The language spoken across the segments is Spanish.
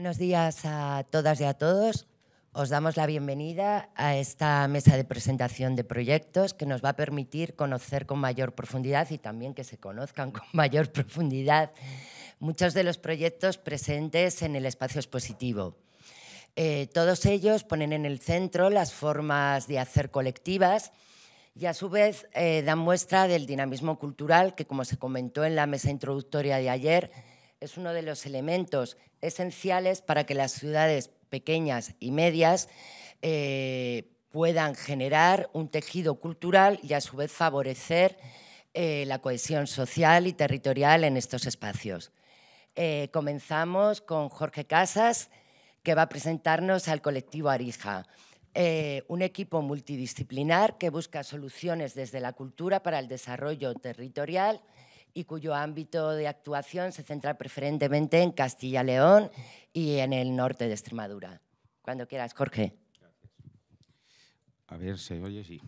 Buenos días a todas y a todos. Os damos la bienvenida a esta mesa de presentación de proyectos que nos va a permitir conocer con mayor profundidad y también que se conozcan con mayor profundidad muchos de los proyectos presentes en el espacio expositivo. Eh, todos ellos ponen en el centro las formas de hacer colectivas y a su vez eh, dan muestra del dinamismo cultural que, como se comentó en la mesa introductoria de ayer, es uno de los elementos esenciales para que las ciudades pequeñas y medias eh, puedan generar un tejido cultural y a su vez favorecer eh, la cohesión social y territorial en estos espacios. Eh, comenzamos con Jorge Casas, que va a presentarnos al colectivo Arija, un equipo multidisciplinar que busca soluciones desde la cultura para el desarrollo territorial y cuyo ámbito de actuación se centra preferentemente en Castilla-León y en el norte de Extremadura. Cuando quieras, Jorge. Gracias. A ver, ¿se oye? Sí.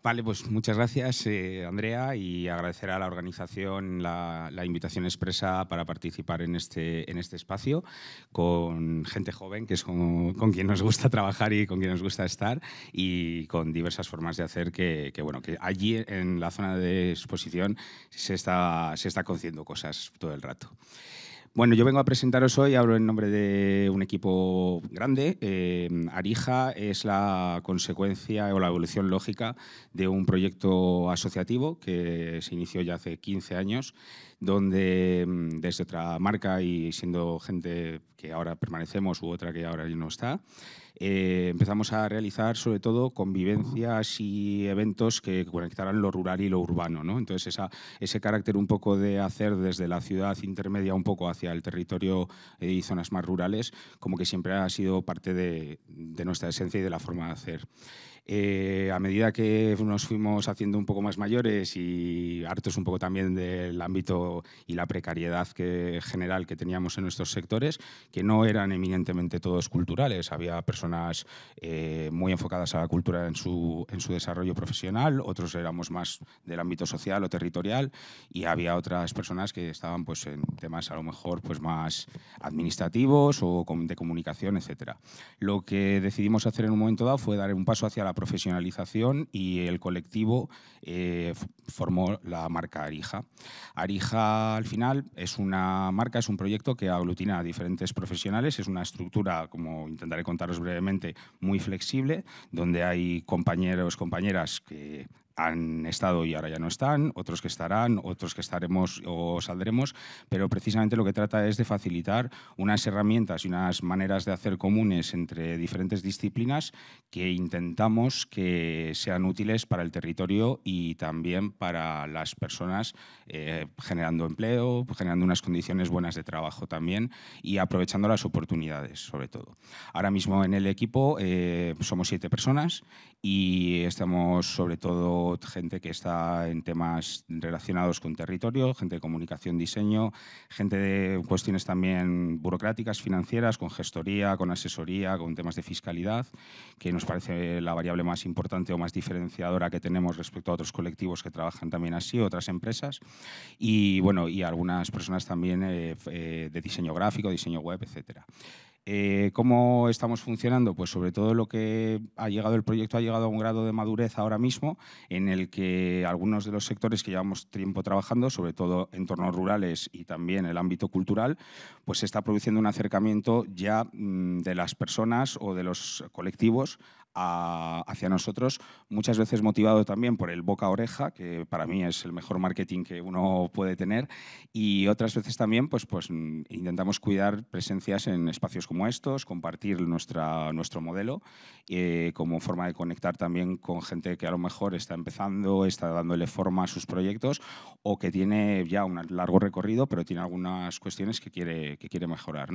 Vale, pues muchas gracias, eh, Andrea, y agradecer a la organización la, invitación expresa para participar en este, en este espacio con gente joven, que es con, quien nos gusta trabajar y con quien nos gusta estar, y con diversas formas de hacer que, bueno, que allí en la zona de exposición se está, se está conociendo cosas todo el rato. Bueno, yo vengo a presentaros hoy, hablo en nombre de un equipo grande. Em, Arija es la consecuencia o la evolución lógica de un proyecto asociativo que se inició ya hace 15 años, donde em, desde otra marca y siendo gente que ahora permanecemos u otra que ahora no está, eh, empezamos a realizar sobre todo convivencias y eventos que conectaran lo rural y lo urbano. ¿no? Entonces esa, ese carácter un poco de hacer desde la ciudad intermedia un poco hacia el territorio eh, y zonas más rurales, como que siempre ha sido parte de, de nuestra esencia y de la forma de hacer. Eh, a medida que nos fuimos haciendo un poco más mayores y hartos un poco también del ámbito y la precariedad que, general que teníamos en nuestros sectores, que no eran eminentemente todos culturales, había personas eh, muy enfocadas a la cultura en su, desarrollo profesional, otros éramos más del ámbito social o territorial y había otras personas que estaban pues, en temas a lo mejor pues, más administrativos o de comunicación, etc. Lo que decidimos hacer en un momento dado fue dar un paso hacia la profesionalización y el colectivo eh, formó la marca Arija. Arija, al final, es una marca, es un proyecto que aglutina a diferentes profesionales, es una estructura, como intentaré contaros brevemente, muy flexible, donde hay compañeros, compañeras que han estado y ahora ya no están, otros que estarán, otros que estaremos o saldremos, pero precisamente lo que trata es de facilitar unas herramientas y unas maneras de hacer comunes entre diferentes disciplinas que intentamos que sean útiles para el territorio y también para las personas, eh, generando empleo, generando unas condiciones buenas de trabajo también y aprovechando las oportunidades, sobre todo. Ahora mismo en el equipo eh, somos siete personas y estamos sobre todo gente que está en temas relacionados con territorio, gente de comunicación, diseño, gente de cuestiones también burocráticas, financieras, con gestoría, con asesoría, con temas de fiscalidad, que nos parece la variable más importante o más diferenciadora que tenemos respecto a otros colectivos que trabajan también así, otras empresas, y bueno, y algunas personas también eh, eh, de diseño gráfico, diseño web, etcétera. Eh, ¿Cómo estamos funcionando? Pues sobre todo lo que ha llegado, el proyecto ha llegado a un grado de madurez ahora mismo en el que algunos de los sectores que llevamos tiempo trabajando, sobre todo entornos rurales y también el ámbito cultural, pues se está produciendo un acercamiento ya mm, de las personas o de los colectivos hacia nosotros, muchas veces motivado también por el boca a oreja, que para mí es el mejor marketing que uno puede tener, y otras veces también pues, pues mm, intentamos cuidar presencias en espacios comunitarios estos, compartir nuestra, nuestro modelo eh, como forma de conectar también con gente que a lo mejor está empezando, está dándole forma a sus proyectos o que tiene ya un largo recorrido, pero tiene algunas cuestiones que quiere, que quiere mejorar.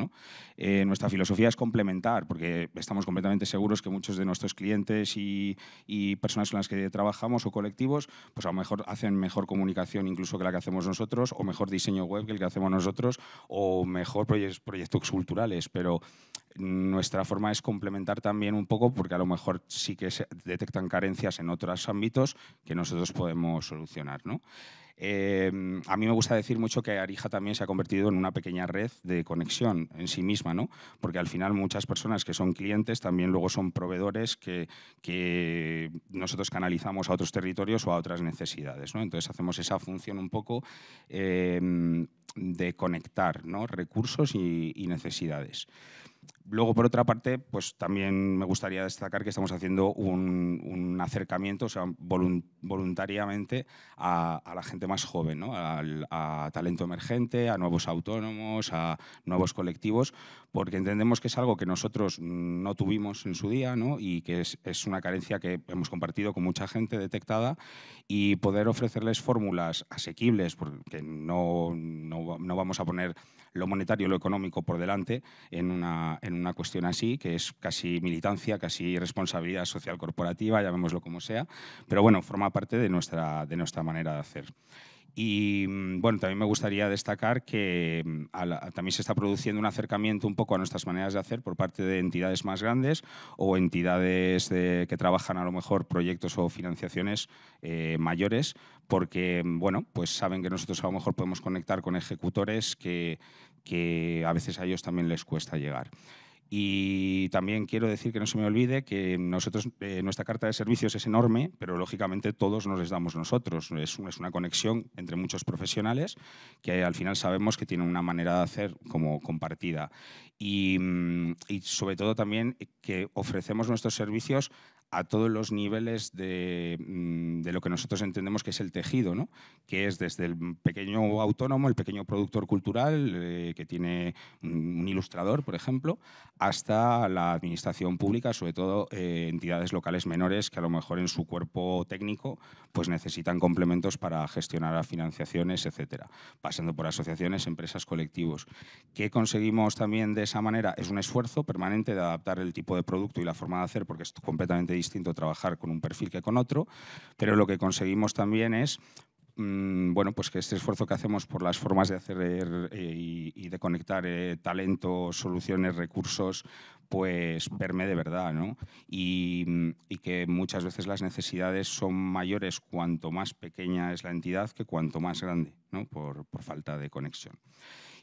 Eh, nuestra filosofía es complementar, porque estamos completamente seguros que muchos de nuestros clientes y, y personas con las que trabajamos o colectivos, pues a lo mejor hacen mejor comunicación incluso que la que hacemos nosotros, o mejor diseño web que el que hacemos nosotros, o mejor proyectos culturales, pero nuestra forma es complementar también un poco, porque a lo mejor sí que se detectan carencias en otros ámbitos que nosotros podemos solucionar. Em, a mí me gusta decir mucho que Arija también se ha convertido en una pequeña red de conexión en sí misma, ¿no? porque al final muchas personas que son clientes también luego son proveedores que, nosotros canalizamos a otros territorios o a otras necesidades. ¿no? Entonces hacemos esa función un poco em, de conectar recursos y necesidades. Luego, por otra parte, pues también me gustaría destacar que estamos haciendo un, acercamiento, sea, voluntariamente a, la gente más joven, a talento emergente, a nuevos autónomos, a nuevos colectivos, porque entendemos que es algo que nosotros no tuvimos en su día y que es, una carencia que hemos compartido con mucha gente detectada y poder ofrecerles fórmulas asequibles, porque no vamos a poner lo monetario y lo económico por delante en una, cuestión así, que es casi militancia, casi responsabilidad social corporativa, llamémoslo como sea, pero bueno, forma parte de nuestra, de nuestra manera de hacer. Y mm, bueno, también me gustaría destacar que mm, también se está produciendo un acercamiento un poco a nuestras maneras de hacer por parte de entidades más grandes o entidades que trabajan a lo mejor proyectos o financiaciones eh, mayores, porque mm, bueno, pues saben que nosotros a lo mejor podemos conectar con ejecutores que a veces a ellos también les cuesta llegar. Y también quiero decir que no se me olvide que nosotros, eh, nuestra carta de servicios es enorme, pero lógicamente todos nos les damos nosotros. Es, una conexión entre muchos profesionales que al final sabemos que tienen una manera de hacer como compartida. y mm, sobre todo también que ofrecemos nuestros servicios a todos los niveles mm, de, lo que nosotros entendemos que es el tejido, que es desde el pequeño autónomo, el pequeño productor cultural, eh, que tiene un ilustrador, por ejemplo, hasta la administración pública, sobre todo eh, entidades locales menores que a lo mejor en su cuerpo técnico pues necesitan complementos para gestionar financiaciones, etcétera, pasando por asociaciones, empresas, colectivos. ¿Qué conseguimos también de esa manera? Es un esfuerzo permanente de adaptar el tipo de producto y la forma de hacer, porque es completamente distinto distinto trabajar con un perfil que con otro, pero lo que conseguimos también es mm, bueno, pues que este esfuerzo que hacemos por las formas de hacer eh, y, de conectar talentos, eh, talento, soluciones, recursos, pues verme de verdad, ¿no? Mm, y, que muchas veces las necesidades son mayores cuanto más pequeña es la entidad que cuanto más grande, ¿no? por falta de conexión.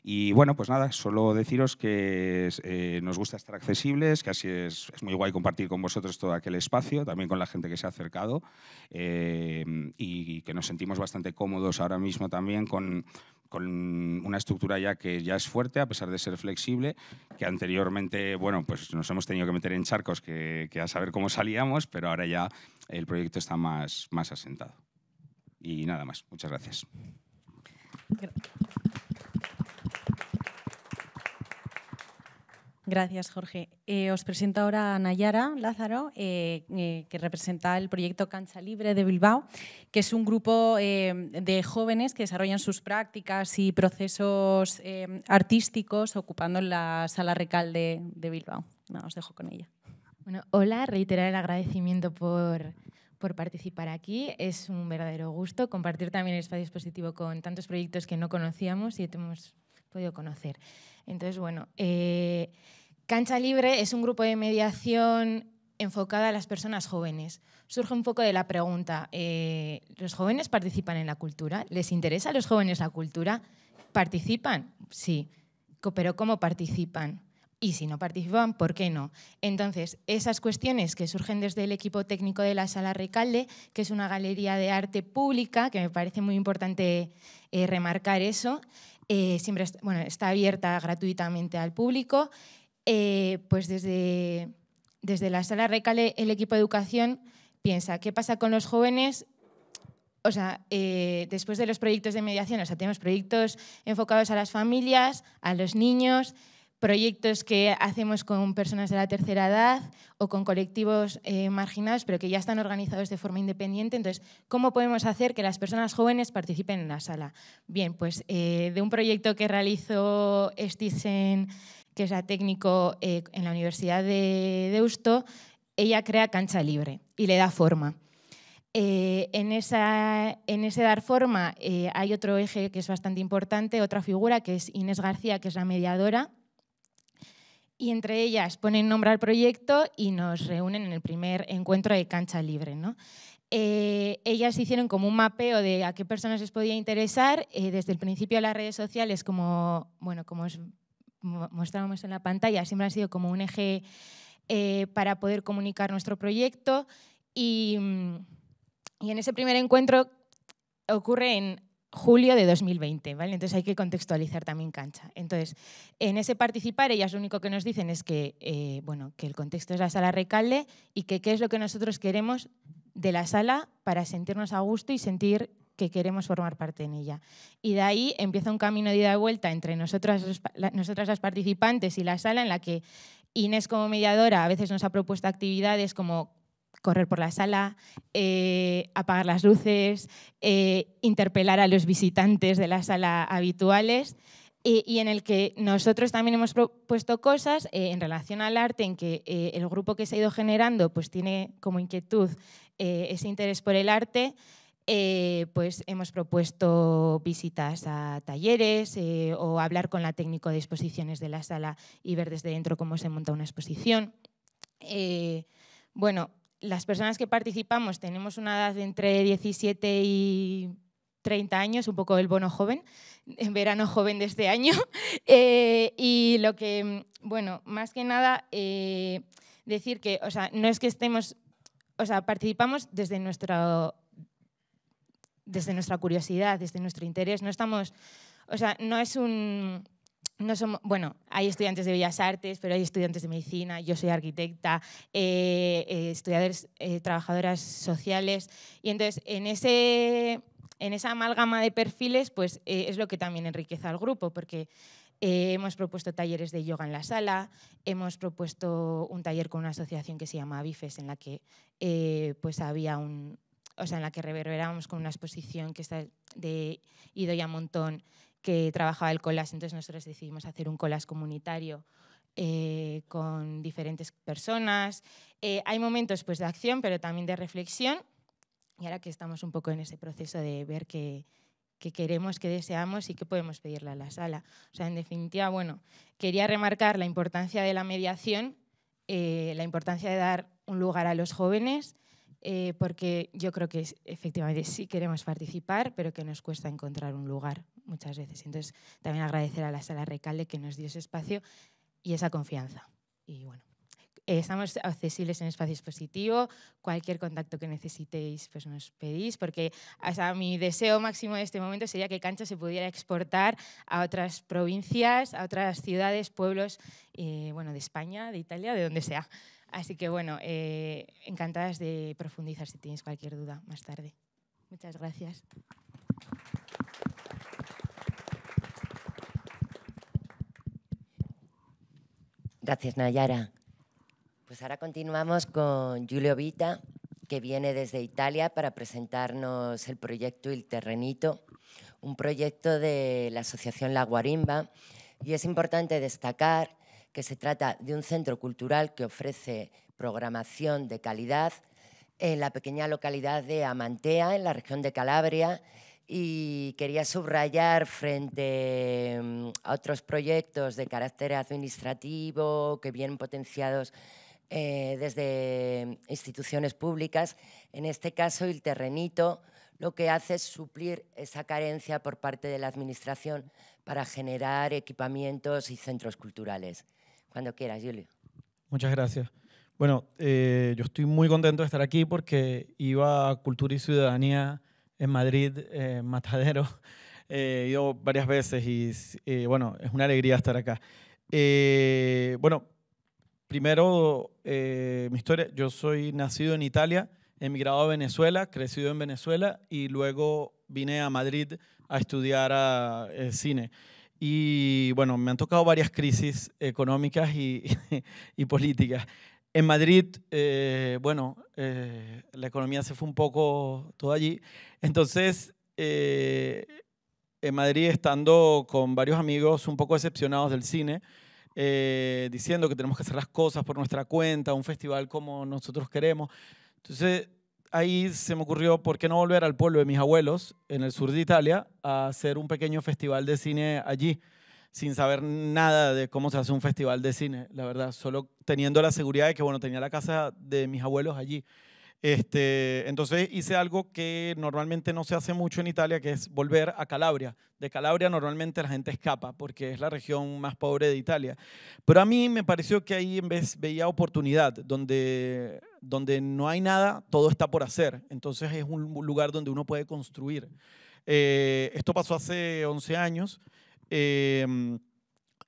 Y bueno, pues nada, solo deciros que eh, nos gusta estar accesibles, que así es, es, muy guay compartir con vosotros todo aquel espacio, también con la gente que se ha acercado eh, y, que nos sentimos bastante cómodos ahora mismo también con, con una estructura ya que ya es fuerte, a pesar de ser flexible, que anteriormente, bueno, pues nos hemos tenido que meter en charcos que, a saber cómo salíamos, pero ahora ya el proyecto está más, más asentado. Y nada más, muchas gracias. Gracias, Jorge. Eh, os presento ahora a Nayara Lázaro, eh, eh, que representa el proyecto Cancha Libre de Bilbao, que es un grupo de jóvenes que desarrollan sus prácticas y procesos artísticos ocupando la sala recal de, Bilbao. os dejo con ella. Bueno, hola, reiterar el agradecimiento por, participar aquí. Es un verdadero gusto compartir también el espacio este positivo con tantos proyectos que no conocíamos y hemos podido conocer. Entonces, bueno, Cancha Libre es un grupo de mediación enfocada a las personas jóvenes. Surge un poco de la pregunta, eh, ¿los jóvenes participan en la cultura? ¿Les interesa a los jóvenes la cultura? ¿Participan? Sí, pero ¿cómo participan? Y si no participan, ¿por qué no? Entonces, esas cuestiones que surgen desde el equipo técnico de la Sala Recalde, que es una galería de arte pública, que me parece muy importante eh, remarcar eso, eh, siempre bueno, está abierta gratuitamente al público. Eh, pues desde, desde la sala Recale el equipo de educación piensa qué pasa con los jóvenes. O sea, eh, después de los proyectos de mediación, o sea, tenemos proyectos enfocados a las familias, a los niños, proyectos que hacemos con personas de la tercera edad o con colectivos eh, marginados, pero que ya están organizados de forma independiente. Entonces, ¿cómo podemos hacer que las personas jóvenes participen en la sala? Bien, pues de un proyecto que realizó Stisen que es la técnico eh, en la Universidad de Deusto, ella crea cancha libre y le da forma. Eh, en, esa, en, ese dar forma eh, hay otro eje que es bastante importante, otra figura que es Inés García, que es la mediadora. Y entre ellas ponen nombre al proyecto y nos reúnen en el primer encuentro de cancha libre. ¿no? ellas hicieron como un mapeo de a qué personas les podía interesar. desde el principio las redes sociales, como, bueno, como mostrábamos en la pantalla, siempre ha sido como un eje eh, para poder comunicar nuestro proyecto. Y, en ese primer encuentro ocurre en julio de 2020, ¿vale? Entonces hay que contextualizar también cancha. Entonces, en ese participar, ellas lo único que nos dicen es que, eh, bueno, que el contexto es la sala recalde y que qué es lo que nosotros queremos de la sala para sentirnos a gusto y sentir que queremos formar parte en ella. Y de ahí empieza un camino de ida y vuelta entre nosotras, nosotras las participantes y la sala en la que Inés como mediadora a veces nos ha propuesto actividades como correr por la sala, eh, apagar las luces, eh, interpelar a los visitantes de la sala habituales y en el que nosotros también hemos propuesto cosas eh, en relación al arte en que el grupo que se ha ido generando pues tiene como inquietud ese interés por el arte eh, pues hemos propuesto visitas a talleres eh, o hablar con la técnico de exposiciones de la sala y ver desde dentro cómo se monta una exposición. Eh, bueno, las personas que participamos tenemos una edad de entre 17 y 30 años, un poco el bono joven, verano joven de este año. y lo que, bueno, más que nada, decir que, o sea, no es que estemos o sea, participamos desde nuestro desde nuestra curiosidad, desde nuestro interés. No estamos, o sea, no es un... No somos, bueno, hay estudiantes de Bellas Artes, pero hay estudiantes de medicina, yo soy arquitecta, eh, eh, estudiantes, eh, trabajadoras sociales. Y entonces, en, ese, en esa amalgama de perfiles, pues es lo que también enriquece al grupo, porque hemos propuesto talleres de yoga en la sala, hemos propuesto un taller con una asociación que se llama Bifes, en la que pues había un, o sea, en la que reverberábamos con una exposición que está de Idoya Montón, que trabajaba el collage, entonces nosotros decidimos hacer un collage comunitario eh, con diferentes personas. Eh, hay momentos pues, de acción, pero también de reflexión, y ahora que estamos un poco en ese proceso de ver qué, queremos, qué deseamos y qué podemos pedirle a la sala. O sea, en definitiva, bueno, quería remarcar la importancia de la mediación, eh, la importancia de dar un lugar a los jóvenes, eh, porque yo creo que efectivamente sí queremos participar, pero que nos cuesta encontrar un lugar muchas veces. Entonces, también agradecer a la sala Recalde que nos dio ese espacio y esa confianza. Y bueno, eh, estamos accesibles en espacio expositivo, cualquier contacto que necesitéis pues nos pedís, porque mi deseo máximo de este momento sería que Cancha se pudiera exportar a otras provincias, a otras ciudades, pueblos, eh, bueno, de España, de Italia, de donde sea. Así que bueno, eh, encantadas de profundizar si tienes cualquier duda más tarde. Muchas gracias. Gracias, Nayara. Pues ahora continuamos con Giulio Vita, que viene desde Italia para presentarnos el proyecto Il Terrenito, un proyecto de la Asociación La Guarimba. Y es importante destacar que se trata de un centro cultural que ofrece programación de calidad en la pequeña localidad de Amantea, en la región de Calabria, y quería subrayar frente mm, a otros proyectos de carácter administrativo que vienen potenciados eh, desde instituciones públicas, en este caso el terrenito lo que hace es suplir esa carencia por parte de la Administración para generar equipamientos y centros culturales. Cuando quieras, Julio. Muchas gracias. Bueno, eh, yo estoy muy contento de estar aquí porque iba a Cultura y Ciudadanía en Madrid, eh, Matadero. Eh, varias veces y eh, bueno, es una alegría estar acá. bueno, primero, mi historia. Yo soy nacido en Italia, emigrado a Venezuela, crecido en Venezuela y luego vine a Madrid a estudiar a, cine. Y bueno, me han tocado varias crisis económicas y, y políticas. En Madrid, eh, bueno, eh, la economía se fue un poco todo allí. Entonces, eh, en Madrid, estando con varios amigos un poco decepcionados del cine, diciendo que tenemos que hacer las cosas por nuestra cuenta, un festival como nosotros queremos. Entonces, ahí se me ocurrió, ¿por qué no volver al pueblo de mis abuelos, en el sur de Italia, a hacer un pequeño festival de cine allí, sin saber nada de cómo se hace un festival de cine, la verdad, solo teniendo la seguridad de que, bueno, tenía la casa de mis abuelos allí. Este, entonces hice algo que normalmente no se hace mucho en Italia, que es volver a Calabria. De Calabria normalmente la gente escapa porque es la región más pobre de Italia. Pero a mí me pareció que ahí en veía oportunidad, donde donde no hay nada, todo está por hacer. Entonces es un lugar donde uno puede construir. Eh, esto pasó hace 11 años. Em,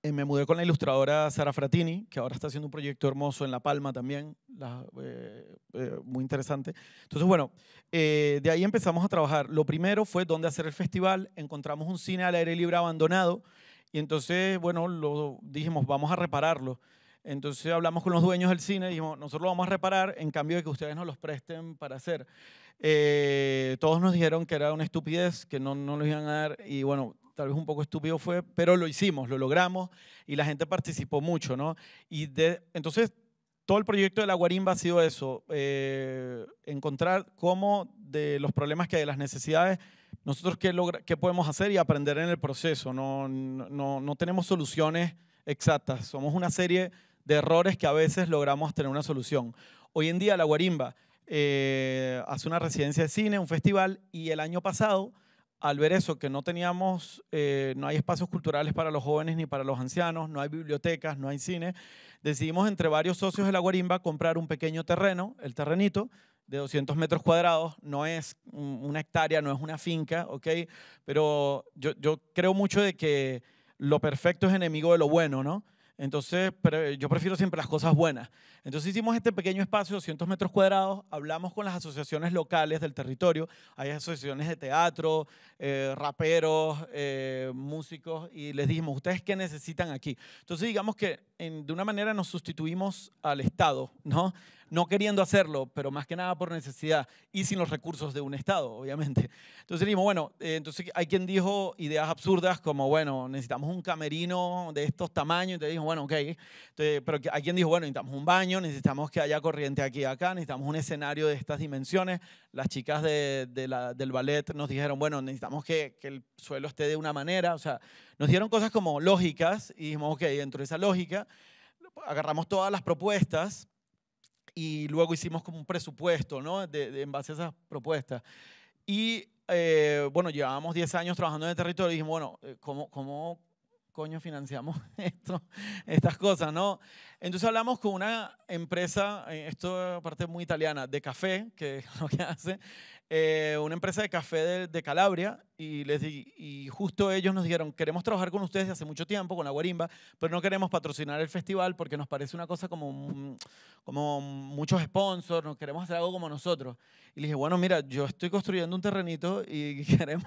eh, me mudé con la ilustradora Sara Fratini, que ahora está haciendo un proyecto hermoso en La Palma también, eh, muy interesante. Entonces, bueno, de ahí empezamos a trabajar. Lo primero fue dónde hacer el festival, encontramos un cine al aire libre abandonado y entonces, bueno, lo dijimos, vamos a repararlo. Entonces hablamos con los dueños del cine y dijimos, nosotros lo vamos a reparar en cambio de que ustedes nos los presten para hacer. Eh, todos nos dijeron que era una estupidez, que no, no iban a dar y bueno, tal vez un poco estúpido fue, pero lo hicimos, lo logramos y la gente participó mucho, ¿no? Y de, entonces todo el proyecto de la guarimba ha sido eso, eh, encontrar cómo de los problemas que hay, de las necesidades, nosotros qué, logra, qué podemos hacer y aprender en el proceso. No, no, no tenemos soluciones exactas, somos una serie de errores que a veces logramos tener una solución. Hoy en día la guarimba eh, hace una residencia de cine, un festival, y el año pasado, al ver eso, que no teníamos, eh, no hay espacios culturales para los jóvenes ni para los ancianos, no hay bibliotecas, no hay cine, decidimos entre varios socios de la guarimba comprar un pequeño terreno, el terrenito, de 200 metros cuadrados, no es una hectárea, no es una finca, ¿ok? Pero yo, yo creo mucho de que lo perfecto es enemigo de lo bueno, ¿no? Entonces, pero yo prefiero siempre las cosas buenas. Entonces hicimos este pequeño espacio, 200 metros cuadrados, hablamos con las asociaciones locales del territorio, hay asociaciones de teatro, eh, raperos, eh, músicos, y les dijimos, ¿ustedes qué necesitan aquí? Entonces digamos que de una manera nos sustituimos al Estado, ¿no? No queriendo hacerlo, pero más que nada por necesidad y sin los recursos de un Estado, obviamente. Entonces dijimos, bueno, eh, entonces hay quien dijo ideas absurdas como, bueno, necesitamos un camerino de estos tamaños, entonces bueno, ok, entonces, pero alguien dijo, bueno, necesitamos un baño, necesitamos que haya corriente aquí y acá, necesitamos un escenario de estas dimensiones. Las chicas de, del ballet nos dijeron, bueno, necesitamos que, el suelo esté de una manera, o sea, nos dieron cosas como lógicas y dijimos, ok, dentro de esa lógica agarramos todas las propuestas y luego hicimos como un presupuesto, ¿no? en base a esas propuestas. Y eh, bueno, llevábamos 10 años trabajando en el territorio y dijimos, bueno, eh, ¿cómo, cómo coño financiamos esto, estas cosas, ¿no? Entonces hablamos con una empresa, eh, esto es parte muy italiana, de café, que es lo que hace, eh, una empresa de café de, Calabria, y, les di, y justo ellos nos dijeron, queremos trabajar con ustedes desde hace mucho tiempo, con la Guarimba, pero no queremos patrocinar el festival porque nos parece una cosa como, como muchos sponsors, no queremos hacer algo como nosotros. Y les dije, bueno, mira, yo estoy construyendo un terrenito y queremos,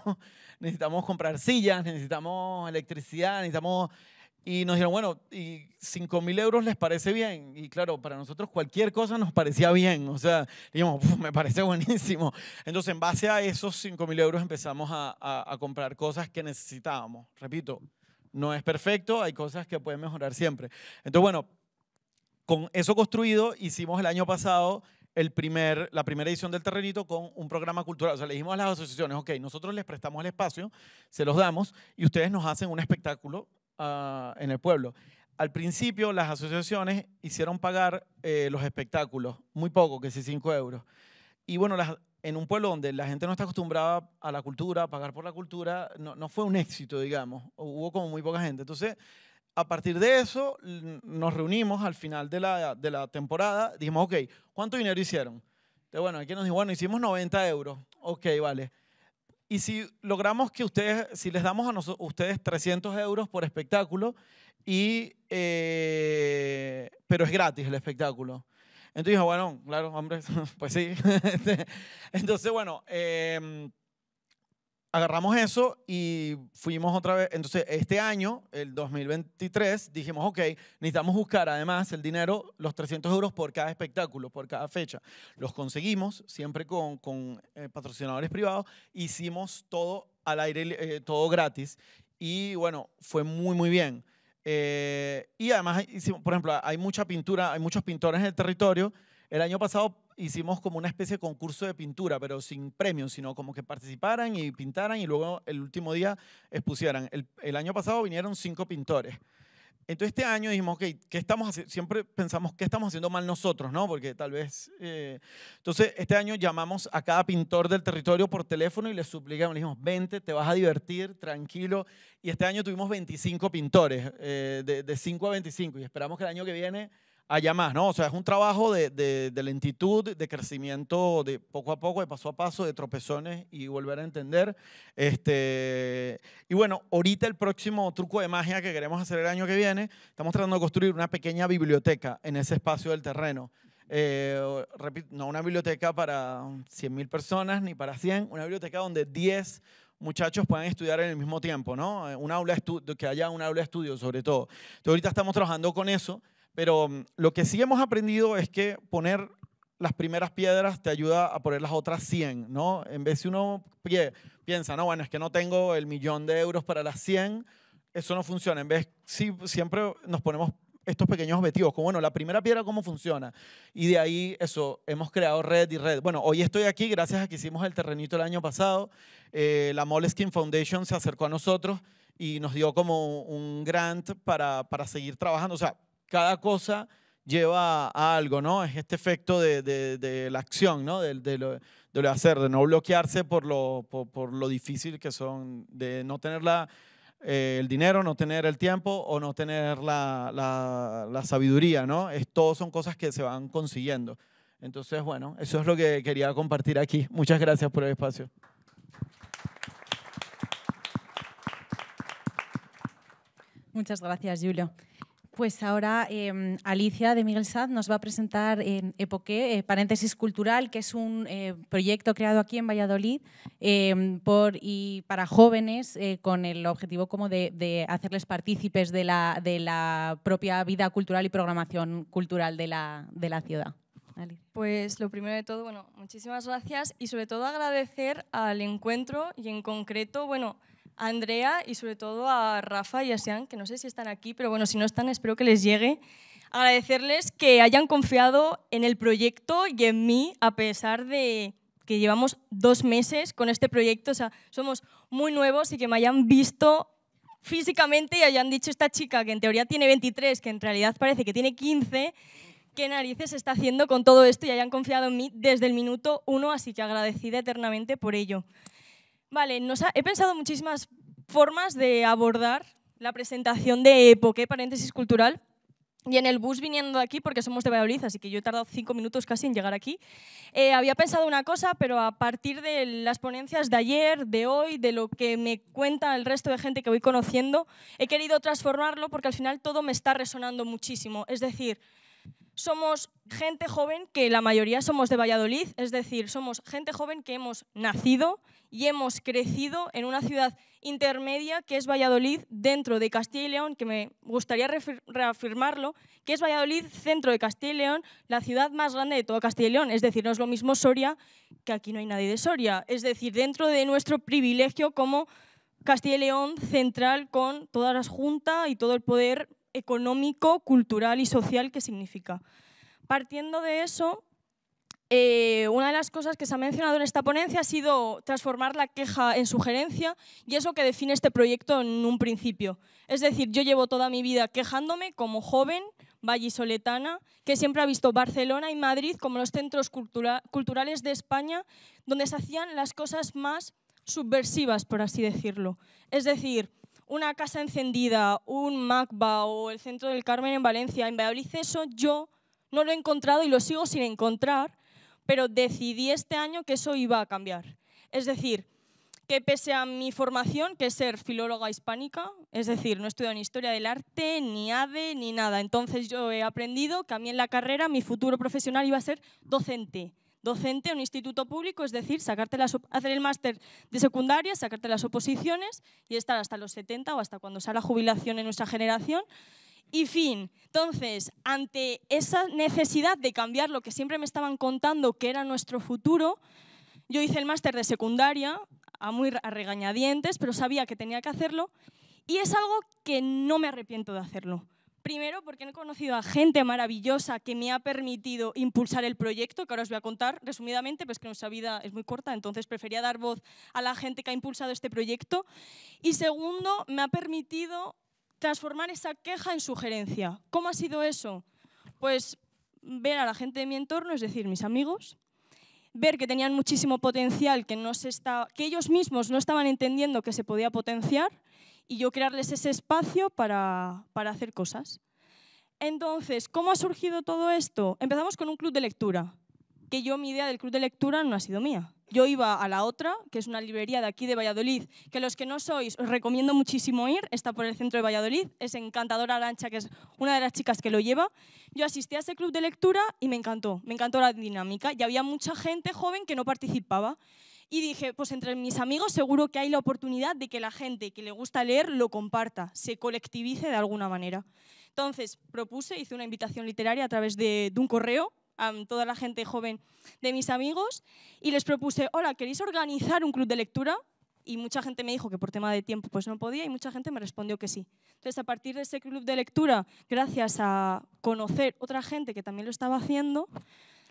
necesitamos comprar sillas, necesitamos electricidad, necesitamos y nos dijeron, bueno, ¿y 5 mil euros les parece bien? Y claro, para nosotros cualquier cosa nos parecía bien. O sea, dijimos, me parece buenísimo. Entonces, en base a esos 5,000 mil euros empezamos a, a, comprar cosas que necesitábamos. Repito, no es perfecto, hay cosas que pueden mejorar siempre. Entonces, bueno, con eso construido, hicimos el año pasado el primer, la primera edición del terrenito con un programa cultural. O sea, le dijimos a las asociaciones, ok, nosotros les prestamos el espacio, se los damos y ustedes nos hacen un espectáculo Ah, en el pueblo. Al principio las asociaciones hicieron pagar eh, los espectáculos, muy poco, que sí 5 euros. Y bueno, las, en un pueblo donde la gente no está acostumbrada a la cultura, a pagar por la cultura, no, fue un éxito, digamos. Hubo como muy poca gente. Entonces, a partir de eso, nos reunimos al final de la, de la temporada. Dijimos, ok, ¿cuánto dinero hicieron? Entonces, bueno, aquí nos dijo, bueno, hicimos 90 euros. Ok, vale. Y si logramos que ustedes, si les damos a nosotros, ustedes 300 euros por espectáculo, y, eh, pero es gratis el espectáculo. Entonces, bueno, claro, hombre, pues sí. Este, entonces, bueno, em, agarramos eso y fuimos otra vez. Entonces, este año, el 2023, dijimos, ok, necesitamos buscar además el dinero, los 300 euros por cada espectáculo, por cada fecha. Los conseguimos, siempre con, eh, patrocinadores privados. Hicimos todo al aire, eh, todo gratis. Y bueno, fue muy, muy bien. Eh, y además, hicimos, por ejemplo, hay mucha pintura, hay muchos pintores en el territorio el año pasado hicimos como una especie de concurso de pintura, pero sin premios, sino como que participaran y pintaran y luego el último día expusieran. El, año pasado vinieron cinco pintores. Entonces este año dijimos, ok, ¿qué estamos haciendo? Siempre pensamos, ¿qué estamos haciendo mal nosotros? ¿no? Porque tal vez... Eh, entonces este año llamamos a cada pintor del territorio por teléfono y le suplicamos, le dijimos, vente, te vas a divertir, tranquilo. Y este año tuvimos 25 pintores, eh, de 5 a 25, y esperamos que el año que viene allá más, ¿no? O sea, es un trabajo de, lentitud, de crecimiento, de poco a poco, de paso a paso, de tropezones y volver a entender. Este, y bueno, ahorita el próximo truco de magia que queremos hacer el año que viene, estamos tratando de construir una pequeña biblioteca en ese espacio del terreno. Eh, repito, no una biblioteca para 100.000 personas ni para 100, una biblioteca donde 10 muchachos puedan estudiar en el mismo tiempo, ¿no? Eh, un aula que haya un aula de estudio sobre todo. Entonces ahorita estamos trabajando con eso pero mm, lo que sí hemos aprendido es que poner las primeras piedras te ayuda a poner las otras 100, ¿no? En vez de uno piensa, no, bueno, es que no tengo el millón de euros para las 100, eso no funciona. En vez, sí, siempre nos ponemos estos pequeños objetivos, como bueno, la primera piedra, ¿cómo funciona? Y de ahí, eso, hemos creado red y red. Bueno, hoy estoy aquí gracias a que hicimos el terrenito el año pasado. Eh, la Moleskin Foundation se acercó a nosotros y nos dio como un grant para, para seguir trabajando. O sea, cada cosa lleva a algo, ¿no? Es este efecto de, de, la acción, ¿no? De, de, lo, de hacer, de no bloquearse por lo, por, lo difícil que son, de no tener la, eh, el dinero, no tener el tiempo o no tener la, la, la sabiduría, ¿no? Es, todo son cosas que se van consiguiendo. Entonces, bueno, eso es lo que quería compartir aquí. Muchas gracias por el espacio. Muchas gracias, Julio. Pues ahora em, Alicia de Miguel Saz nos va a presentar en em, Epoqué, eh, Paréntesis Cultural, que es un eh, proyecto creado aquí en Valladolid em, por y para jóvenes eh, con el objetivo como de, hacerles partícipes de la, propia vida cultural y programación cultural de la, ciudad. Pues lo primero de todo, bueno, muchísimas gracias y sobre todo agradecer al encuentro y en concreto, bueno, a Andrea y sobre todo a Rafa y a Sean, que no sé si están aquí, pero bueno, si no están, espero que les llegue. Agradecerles que hayan confiado en el proyecto y en mí, a pesar de que llevamos dos meses con este proyecto. O sea, somos muy nuevos y que me hayan visto físicamente y hayan dicho esta chica que en teoría tiene 23, que en realidad parece que tiene 15, qué narices está haciendo con todo esto y hayan confiado en mí desde el minuto uno, así que agradecida eternamente por ello. Vale, he pensado muchísimas formas de abordar la presentación de Epoque, paréntesis cultural. Y en el bus viniendo de aquí, porque somos de Valladolid, así que yo he tardado cinco minutos casi en llegar aquí, eh, había pensado una cosa, pero a partir de las ponencias de ayer, de hoy, de lo que me cuenta el resto de gente que voy conociendo, he querido transformarlo porque al final todo me está resonando muchísimo. Es decir, somos gente joven que la mayoría somos de Valladolid, es decir, somos gente joven que hemos nacido y hemos crecido en una ciudad intermedia que es Valladolid dentro de Castilla y León, que me gustaría reafirmarlo, que es Valladolid centro de Castilla y León, la ciudad más grande de toda Castilla y León, es decir, no es lo mismo Soria que aquí no hay nadie de Soria, es decir, dentro de nuestro privilegio como Castilla y León central con todas las Junta y todo el poder económico, cultural y social que significa. Partiendo de eso, eh, una de las cosas que se ha mencionado en esta ponencia ha sido transformar la queja en sugerencia y eso que define este proyecto en un principio. Es decir, yo llevo toda mi vida quejándome como joven vallisoletana que siempre ha visto Barcelona y Madrid como los centros culturales de España donde se hacían las cosas más subversivas, por así decirlo. Es decir, una casa encendida, un MACBA o el centro del Carmen en Valencia, en Valladolid eso yo no lo he encontrado y lo sigo sin encontrar, pero decidí este año que eso iba a cambiar. Es decir, que pese a mi formación, que es ser filóloga hispánica, es decir, no he estudiado ni historia del arte, ni ADE, ni nada. Entonces yo he aprendido que a mí en la carrera mi futuro profesional iba a ser docente docente en un instituto público, es decir, sacarte hacer el máster de secundaria, sacarte las oposiciones y estar hasta los 70 o hasta cuando sea la jubilación en nuestra generación. Y fin, entonces, ante esa necesidad de cambiar lo que siempre me estaban contando que era nuestro futuro, yo hice el máster de secundaria a muy a regañadientes, pero sabía que tenía que hacerlo y es algo que no me arrepiento de hacerlo. Primero, porque he conocido a gente maravillosa que me ha permitido impulsar el proyecto, que ahora os voy a contar resumidamente, pues que nuestra vida es muy corta, entonces prefería dar voz a la gente que ha impulsado este proyecto. Y segundo, me ha permitido transformar esa queja en sugerencia. ¿Cómo ha sido eso? Pues ver a la gente de mi entorno, es decir, mis amigos, ver que tenían muchísimo potencial que, que ellos mismos no estaban entendiendo que se podía potenciar y yo crearles ese espacio para, hacer cosas. Entonces, ¿cómo ha surgido todo esto? Empezamos con un club de lectura, que yo mi idea del club de lectura no ha sido mía. Yo iba a la otra, que es una librería de aquí de Valladolid, que los que no sois os recomiendo muchísimo ir, está por el centro de Valladolid, es encantadora Arancha, que es una de las chicas que lo lleva. Yo asistí a ese club de lectura y me encantó, me encantó la dinámica y había mucha gente joven que no participaba. Y dije, pues entre mis amigos seguro que hay la oportunidad de que la gente que le gusta leer lo comparta, se colectivice de alguna manera. Entonces propuse, hice una invitación literaria a través de, un correo a toda la gente joven de mis amigos y les propuse, hola, ¿queréis organizar un club de lectura? y mucha gente me dijo que por tema de tiempo pues no podía y mucha gente me respondió que sí. Entonces, a partir de ese club de lectura, gracias a conocer otra gente que también lo estaba haciendo,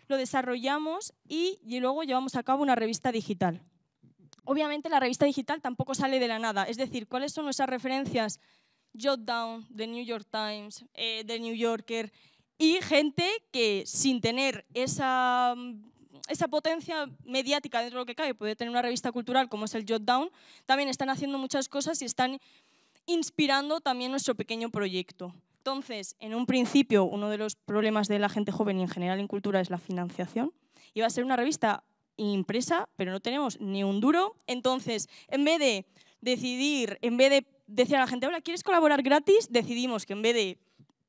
lo desarrollamos y, luego llevamos a cabo una revista digital. Obviamente la revista digital tampoco sale de la nada, es decir, ¿cuáles son nuestras referencias? Jotdown, The New York Times, eh, The New Yorker, y gente que sin tener esa, esa potencia mediática dentro de lo que cabe, puede tener una revista cultural como es el Jotdown, también están haciendo muchas cosas y están inspirando también nuestro pequeño proyecto. Entonces, en un principio, uno de los problemas de la gente joven y en general en cultura es la financiación. Iba a ser una revista impresa, pero no tenemos ni un duro. Entonces, en vez de decidir, en vez de decir a la gente, ahora, ¿quieres colaborar gratis? Decidimos que en vez de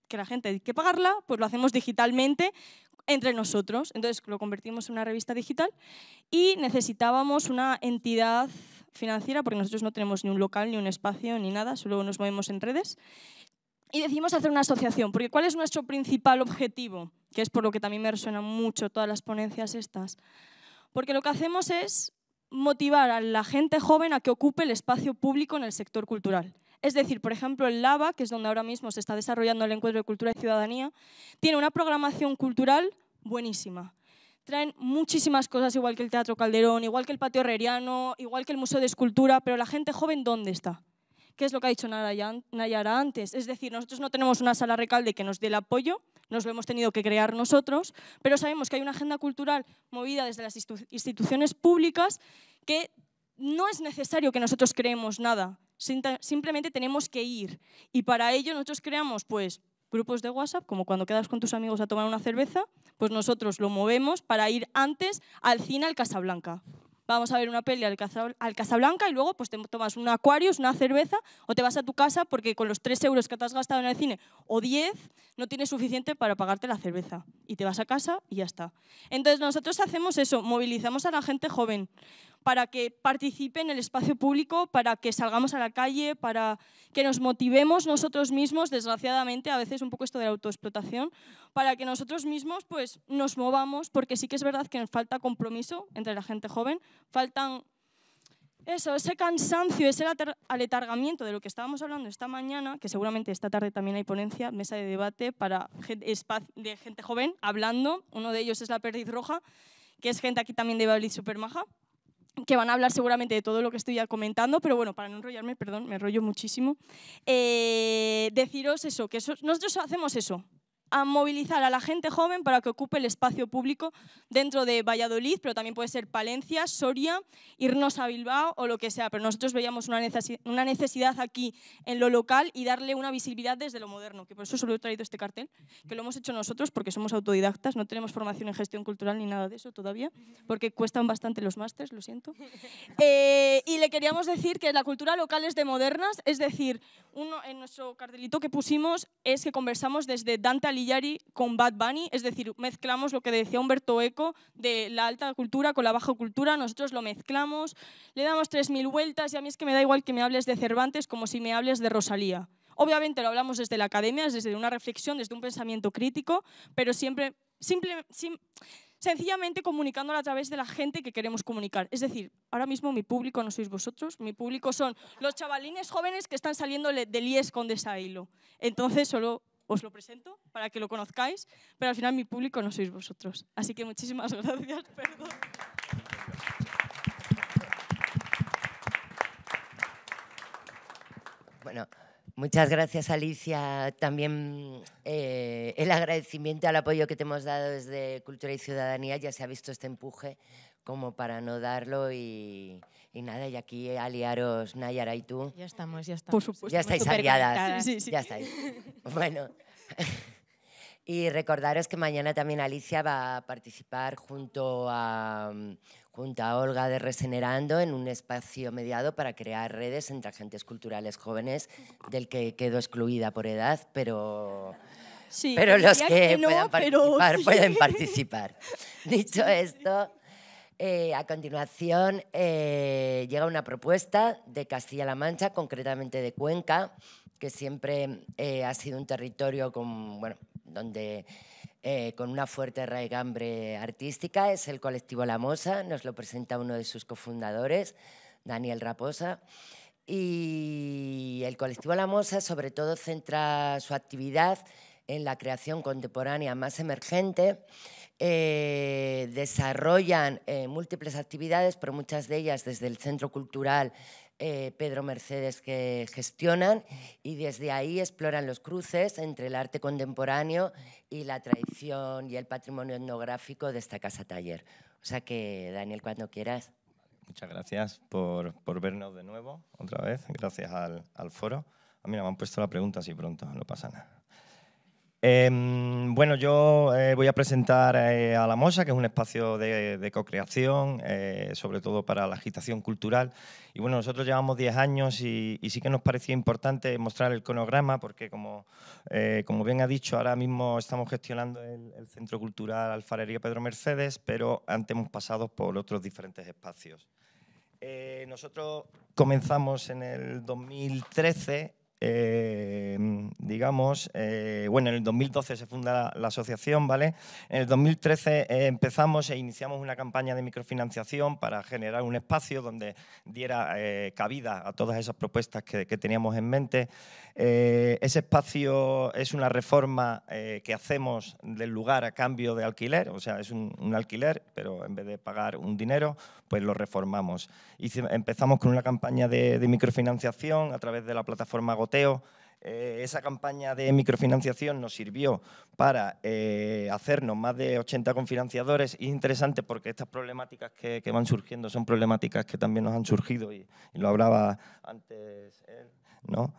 que la gente hay que pagarla, pues lo hacemos digitalmente entre nosotros. Entonces lo convertimos en una revista digital y necesitábamos una entidad financiera porque nosotros no tenemos ni un local, ni un espacio, ni nada, solo nos movemos en redes, y decidimos hacer una asociación, porque ¿cuál es nuestro principal objetivo? Que es por lo que también me resuenan mucho todas las ponencias estas. Porque lo que hacemos es motivar a la gente joven a que ocupe el espacio público en el sector cultural. Es decir, por ejemplo, el LAVA, que es donde ahora mismo se está desarrollando el Encuentro de Cultura y Ciudadanía, tiene una programación cultural buenísima. Traen muchísimas cosas, igual que el Teatro Calderón, igual que el Patio Herreriano, igual que el Museo de Escultura, pero la gente joven, ¿dónde está? que es lo que ha dicho Nayara antes? Es decir, nosotros no tenemos una sala recalde que nos dé el apoyo, nos lo hemos tenido que crear nosotros, pero sabemos que hay una agenda cultural movida desde las instituciones públicas que no es necesario que nosotros creemos nada, simplemente tenemos que ir. Y para ello nosotros creamos pues grupos de WhatsApp, como cuando quedas con tus amigos a tomar una cerveza, pues nosotros lo movemos para ir antes al cine al Casablanca vamos a ver una peli al, Casablanca y luego pues te tomas un Aquarius, una cerveza o te vas a tu casa porque con los 3 euros que te has gastado en el cine o 10 no tienes suficiente para pagarte la cerveza y te vas a casa y ya está. Entonces nosotros hacemos eso, movilizamos a la gente joven para que participe en el espacio público, para que salgamos a la calle, para que nos motivemos nosotros mismos, desgraciadamente, a veces un poco esto de la autoexplotación, para que nosotros mismos pues, nos movamos, porque sí que es verdad que nos falta compromiso entre la gente joven, faltan eso, ese cansancio, ese aletargamiento de lo que estábamos hablando esta mañana, que seguramente esta tarde también hay ponencia, mesa de debate para gente, de gente joven hablando, uno de ellos es la perdiz roja, que es gente aquí también de Valladolid Supermaja, que van a hablar seguramente de todo lo que estoy comentando, pero bueno, para no enrollarme, perdón, me enrollo muchísimo, eh, deciros eso, que eso, nosotros hacemos eso, a movilizar a la gente joven para que ocupe el espacio público dentro de Valladolid, pero también puede ser Palencia, Soria, irnos a Bilbao o lo que sea. Pero nosotros veíamos una necesidad, aquí en lo local y darle una visibilidad desde lo moderno, que por eso solo he traído este cartel, que lo hemos hecho nosotros porque somos autodidactas, no tenemos formación en gestión cultural ni nada de eso todavía, porque cuestan bastante los másteres, lo siento. Eh, y le queríamos decir que la cultura local es de modernas, es decir, uno, en nuestro cartelito que pusimos es que conversamos desde Dante al con Bad Bunny, es decir, mezclamos lo que decía Humberto Eco de la alta cultura con la baja cultura, nosotros lo mezclamos, le damos 3.000 vueltas y a mí es que me da igual que me hables de Cervantes como si me hables de Rosalía. Obviamente lo hablamos desde la academia, desde una reflexión, desde un pensamiento crítico, pero siempre, simple, sencillamente comunicándolo a través de la gente que queremos comunicar. Es decir, ahora mismo mi público no sois vosotros, mi público son los chavalines jóvenes que están saliendo del IES con desahilo. Entonces, solo os lo presento para que lo conozcáis, pero al final mi público no sois vosotros. Así que muchísimas gracias, Bueno, muchas gracias Alicia. También eh, el agradecimiento al apoyo que te hemos dado desde Cultura y Ciudadanía. Ya se ha visto este empuje como para no darlo y, y nada, y aquí aliaros Nayara y tú. Ya estamos, ya estamos. Ya estáis aliadas. Ya estáis. Bueno. y recordaros que mañana también Alicia va a participar junto a, mm, junto a Olga de Resenerando en un espacio mediado para crear redes entre agentes culturales jóvenes, del que quedo excluida por edad, pero... Sí, pero los que, puedan participar pueden participar. Dicho esto, eh, a continuación eh, llega una propuesta de Castilla-La Mancha, concretamente de Cuenca, que siempre eh, ha sido un territorio con, donde con una fuerte raigambre artística. Es el colectivo La Mosa, nos lo presenta uno de sus cofundadores, Daniel Raposa. Y el colectivo La Mosa sobre todo centra su actividad en la creación contemporánea más emergente eh, desarrollan eh, múltiples actividades, pero muchas de ellas desde el Centro Cultural eh, Pedro Mercedes que gestionan y desde ahí exploran los cruces entre el arte contemporáneo y la tradición y el patrimonio etnográfico de esta casa taller. O sea que, Daniel, cuando quieras. Muchas gracias por, por vernos de nuevo, otra vez, gracias al, al foro. Ah, mira, me han puesto la pregunta así pronto, no pasa nada. Em, bueno, yo eh, voy a presentar eh, a La Mosa, que es un espacio de, co-creación, eh, sobre todo para la agitación cultural. Y bueno, nosotros llevamos 10 años y, sí que nos parecía importante mostrar el cronograma, porque como, como bien ha dicho, ahora mismo estamos gestionando el, el, Centro Cultural Alfarería Pedro Mercedes, pero antes hemos pasado por otros diferentes espacios. nosotros comenzamos en el 2013 eh, mm, digamos, eh, bueno, en el 2012 se funda la, asociación, ¿vale? En el 2013 eh, empezamos e iniciamos una campaña de microfinanciación para generar un espacio donde diera cabida a todas esas propuestas que, teníamos en mente. ese espacio es una reforma que hacemos del lugar a cambio de alquiler, o sea, es un, alquiler, pero en vez de pagar un dinero, pues lo reformamos. Y empezamos con una campaña de, de microfinanciación a través de la plataforma eh, esa campaña de microfinanciación nos sirvió para eh, hacernos más de 80 confinanciadores. Es interesante porque estas problemáticas que, van surgiendo son problemáticas que también nos han surgido y, lo hablaba antes él. ¿no?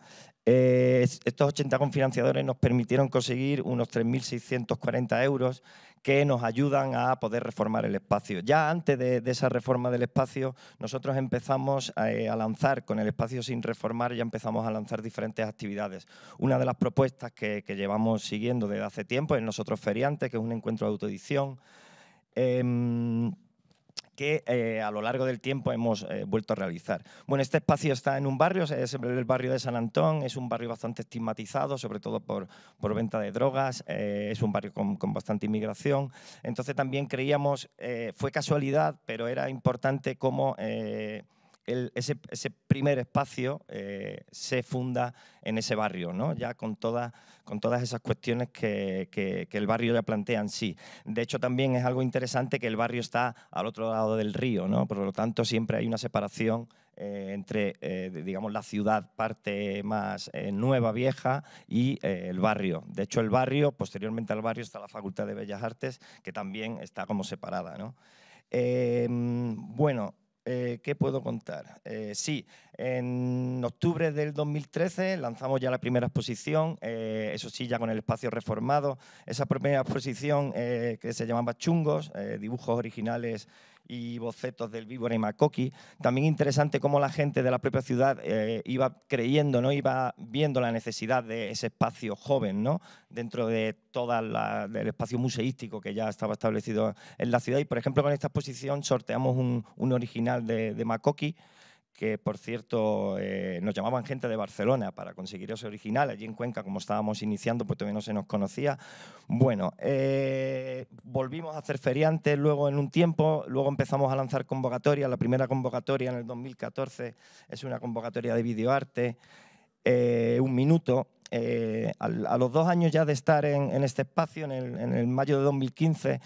Eh, estos 80 financiadores nos permitieron conseguir unos 3.640 euros que nos ayudan a poder reformar el espacio. Ya antes de, esa reforma del espacio, nosotros empezamos eh, a, lanzar, con el espacio sin reformar, ya empezamos a lanzar diferentes actividades. Una de las propuestas que, llevamos siguiendo desde hace tiempo es Nosotros Feriantes, que es un encuentro de autoedición. Em, que eh, a lo largo del tiempo hemos eh, vuelto a realizar. Bueno, este espacio está en un barrio, es el barrio de San Antón, es un barrio bastante estigmatizado, sobre todo por, venta de drogas, eh, es un barrio con, con, bastante inmigración. Entonces también creíamos, fue casualidad, pero era importante cómo ese, primer espacio eh, se funda en ese barrio, ¿no? ya con, toda, con todas esas cuestiones que, que, el barrio ya plantea en sí. De hecho, también es algo interesante que el barrio está al otro lado del río, ¿no? por lo tanto siempre hay una separación eh, entre, eh, digamos, la ciudad, parte más nueva, vieja, y el barrio. De hecho, el barrio, posteriormente al barrio, está la Facultad de Bellas Artes, que también está como separada, ¿no? Mm, bueno, eh, ¿Qué puedo contar? Eh, sí, en octubre del 2013 lanzamos ya la primera exposición, eh, eso sí, ya con el espacio reformado. Esa primera exposición que se llamaba Chungos, dibujos originales y bocetos del Víbora y Makoki. También interesante cómo la gente de la propia ciudad eh, iba creyendo, ¿no? iba viendo la necesidad de ese espacio joven ¿no? dentro de el espacio museístico que ya estaba establecido en la ciudad. Y, por ejemplo, con esta exposición sorteamos un, original de, de Makoki que por cierto eh, nos llamaban gente de Barcelona para conseguir ese original, allí en Cuenca como estábamos iniciando pues todavía no se nos conocía. Bueno, eh, volvimos a hacer feriantes luego en un tiempo, luego empezamos a lanzar convocatorias, la primera convocatoria en el 2014 es una convocatoria de videoarte, eh, un minuto. A, los dos años ya de estar en, en este espacio, en el, mayo de 2015,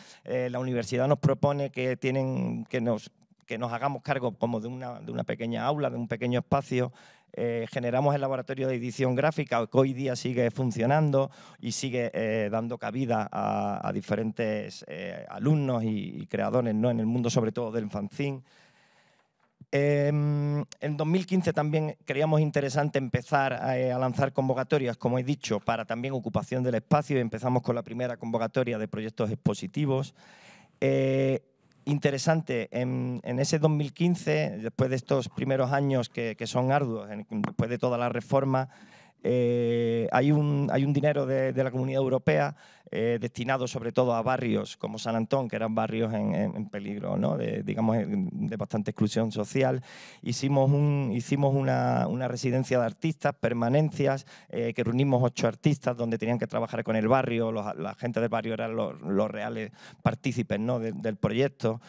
la universidad nos propone que, tienen, que nos que nos hagamos cargo como de una, pequeña aula, de un pequeño espacio. Eh, generamos el laboratorio de edición gráfica, que hoy día sigue funcionando y sigue eh, dando cabida a, diferentes eh, alumnos y, creadores ¿no? en el mundo, sobre todo del fanzine. Em, en 2015 también creíamos interesante empezar a, lanzar convocatorias, como he dicho, para también ocupación del espacio empezamos con la primera convocatoria de proyectos expositivos interesante en, ese 2015, después de estos primeros años que, son arduos, después de toda la reforma, eh, hay, un, hay un dinero de, de la Comunidad Europea eh, destinado sobre todo a barrios como San Antón, que eran barrios en, peligro, ¿no? de, digamos, de bastante exclusión social. Hicimos, un, hicimos una, una residencia de artistas, permanencias, eh, que reunimos ocho artistas donde tenían que trabajar con el barrio, la gente del barrio eran los, los reales partícipes ¿no? del proyecto.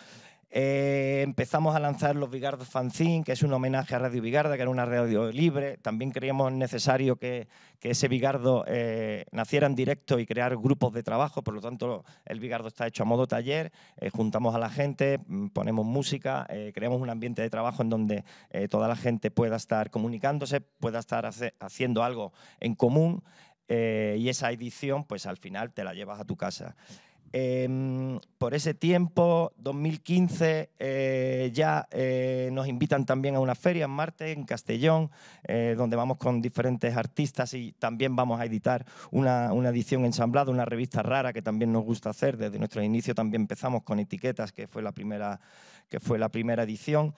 Eh, empezamos a lanzar los Vigardos Fanzine, que es un homenaje a Radio Bigarda, que era una radio libre. También creíamos necesario que, ese Bigardo eh, naciera en directo y crear grupos de trabajo, por lo tanto el Bigardo está hecho a modo taller, eh, juntamos a la gente, mm, ponemos música, creamos un ambiente de trabajo en donde toda la gente pueda estar comunicándose, pueda estar haciendo algo en común y esa edición pues al final te la llevas a tu casa. Em, por ese tiempo, 2015, eh, ya eh, nos invitan también a una feria en Marte, en Castellón, eh, donde vamos con diferentes artistas y también vamos a editar una, edición ensamblada, una revista rara que también nos gusta hacer. Desde nuestro inicio también empezamos con etiquetas, que fue la primera, que fue la primera edición.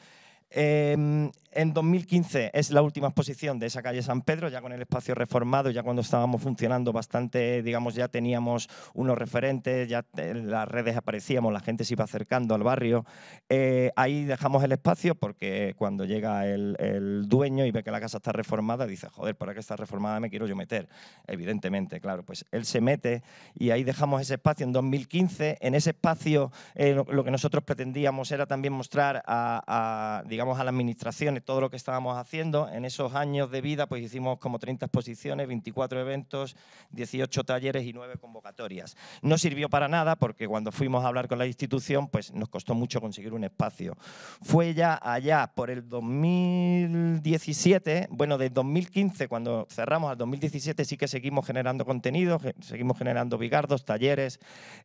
Eh, en 2015 es la última exposición de esa calle San Pedro, ya con el espacio reformado, ya cuando estábamos funcionando bastante, digamos, ya teníamos unos referentes, ya las redes aparecíamos, la gente se iba acercando al barrio. Eh, ahí dejamos el espacio porque cuando llega el, dueño y ve que la casa está reformada, dice, joder, ¿para qué está reformada? Me quiero yo meter. Evidentemente, claro, pues él se mete y ahí dejamos ese espacio en 2015. En ese espacio eh, lo, que nosotros pretendíamos era también mostrar a digamos, a las administraciones todo lo que estábamos haciendo. En esos años de vida, pues hicimos como 30 exposiciones, 24 eventos, 18 talleres y 9 convocatorias. No sirvió para nada porque cuando fuimos a hablar con la institución, pues nos costó mucho conseguir un espacio. Fue ya allá por el 2017, bueno, desde 2015, cuando cerramos al 2017, sí que seguimos generando contenido, seguimos generando bigardos, talleres,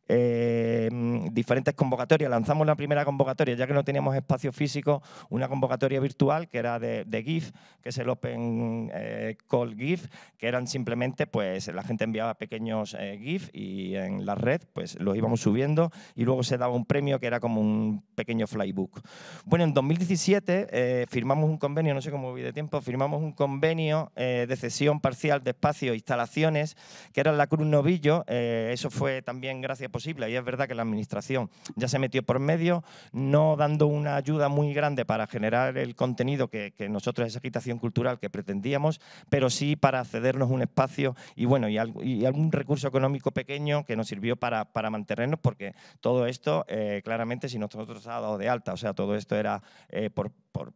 eh, diferentes convocatorias. Lanzamos la primera convocatoria, ya que no teníamos espacio físico, una una convocatoria virtual que era de, GIF, que es el Open eh, Call GIF, que eran simplemente, pues la gente enviaba pequeños eh, GIF y en la red, pues los íbamos subiendo y luego se daba un premio que era como un pequeño flybook. Bueno, en 2017 eh, firmamos un convenio, no sé cómo voy de tiempo, firmamos un convenio de cesión parcial de espacio e instalaciones, que era la Cruz Novillo, eso fue también gracias posible y es verdad que la administración ya se metió por medio, no dando una ayuda muy grande para generar el contenido que, nosotros, esa agitación cultural que pretendíamos, pero sí para cedernos un espacio y bueno, y, algún recurso económico pequeño que nos sirvió para, para mantenernos, porque todo esto, eh, claramente, si nosotros ha dado de alta, o sea, todo esto era eh, por, por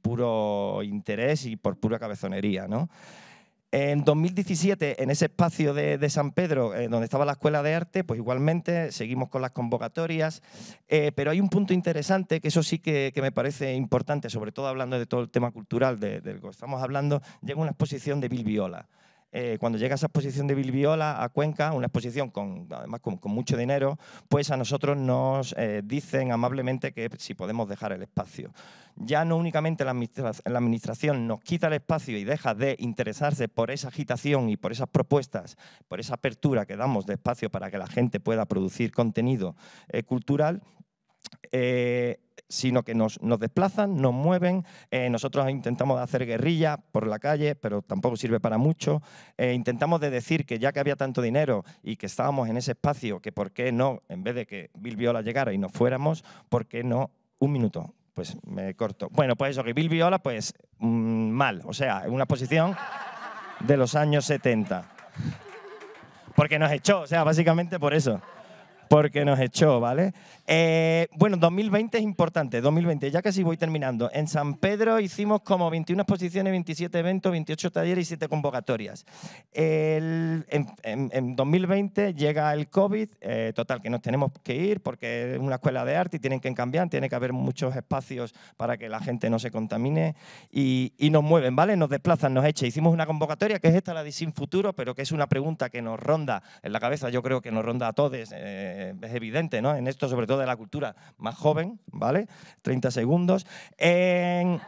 puro interés y por pura cabezonería, ¿no? En 2017, en ese espacio de, San Pedro, eh, donde estaba la Escuela de Arte, pues igualmente seguimos con las convocatorias, eh, pero hay un punto interesante que eso sí que, me parece importante, sobre todo hablando de todo el tema cultural del que estamos hablando, llega una exposición de Bill Viola. Eh, cuando llega esa exposición de Bilbiola a Cuenca, una exposición con, además con, mucho dinero, pues a nosotros nos eh, dicen amablemente que si podemos dejar el espacio. Ya no únicamente la, administración nos quita el espacio y deja de interesarse por esa agitación y por esas propuestas, por esa apertura que damos de espacio para que la gente pueda producir contenido eh, cultural, sino que nos, desplazan, nos mueven. Eh, nosotros intentamos hacer guerrilla por la calle, pero tampoco sirve para mucho. Eh, intentamos de decir que ya que había tanto dinero y que estábamos en ese espacio, que por qué no, en vez de que Bill Viola llegara y nos fuéramos, ¿por qué no un minuto? Pues me corto. Bueno, pues eso, que Bill Viola, pues mm, mal, o sea, una posición de los años 70. Porque nos echó, o sea, básicamente por eso. Porque nos echó, ¿vale? Eh, bueno, 2020 es importante, 2020, ya casi voy terminando. En San Pedro hicimos como 21 exposiciones, 27 eventos, 28 talleres y 7 convocatorias. en, 2020 llega el COVID, eh, total, que nos tenemos que ir porque es una escuela de arte y tienen que cambiar, tiene que haber muchos espacios para que la gente no se contamine y, nos mueven, ¿vale? Nos desplazan, nos echan. Hicimos una convocatoria que es esta, la de Sin Futuro, pero que es una pregunta que nos ronda en la cabeza, yo creo que nos ronda a todos, eh, es evidente, ¿no? En esto sobre todo de la cultura más joven, ¿vale? 30 segundos. En...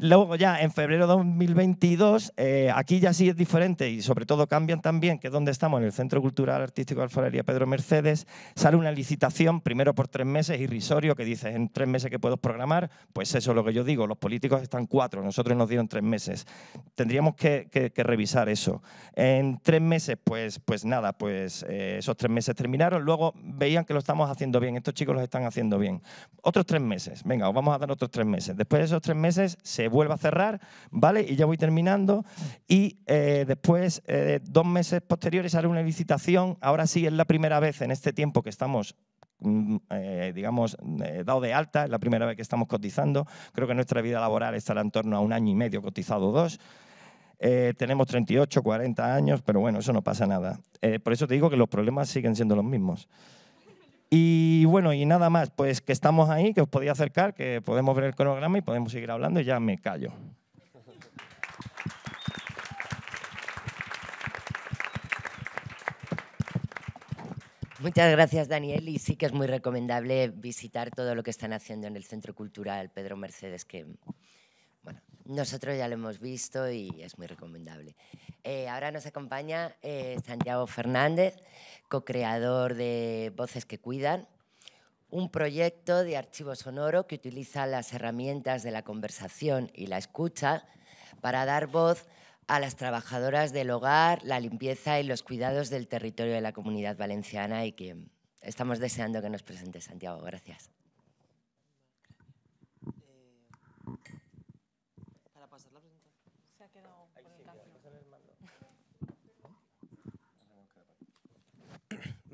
Luego ya en febrero de 2022, eh, aquí ya sí es diferente y sobre todo cambian también, que es donde estamos, en el Centro Cultural Artístico de Alfarería Pedro Mercedes, sale una licitación, primero por tres meses, irrisorio, que dice en tres meses que puedo programar, pues eso es lo que yo digo, los políticos están cuatro, nosotros nos dieron tres meses. Tendríamos que, revisar eso. En tres meses, pues, pues nada, pues eh, esos tres meses terminaron, luego veían que lo estamos haciendo bien, estos chicos los están haciendo bien. Otros tres meses, venga, os vamos a dar otros tres meses. Después de esos tres meses se vuelva a cerrar, ¿vale? Y ya voy terminando. Y eh, después, eh, dos meses posteriores, haré una licitación. Ahora sí, es la primera vez en este tiempo que estamos mm, eh, digamos, dado de alta, es la primera vez que estamos cotizando. Creo que nuestra vida laboral estará en torno a un año y medio, cotizado dos. tenemos 38, 40 años, pero bueno, eso no pasa nada. por eso te digo que los problemas siguen siendo los mismos. Y bueno, y nada más, pues que estamos ahí, que os podía acercar, que podemos ver el cronograma y podemos seguir hablando y ya me callo. Muchas gracias, Daniel. Y sí que es muy recomendable visitar todo lo que están haciendo en el Centro Cultural Pedro Mercedes, que nosotros ya lo hemos visto y es muy recomendable. Eh, ahora nos acompaña eh, Santiago Fernández, co-creador de Voces que Cuidan, un proyecto de archivo sonoro que utiliza las herramientas de la conversación y la escucha para dar voz a las trabajadoras del hogar, la limpieza y los cuidados del territorio de la comunidad valenciana y que estamos deseando que nos presente Santiago. Gracias.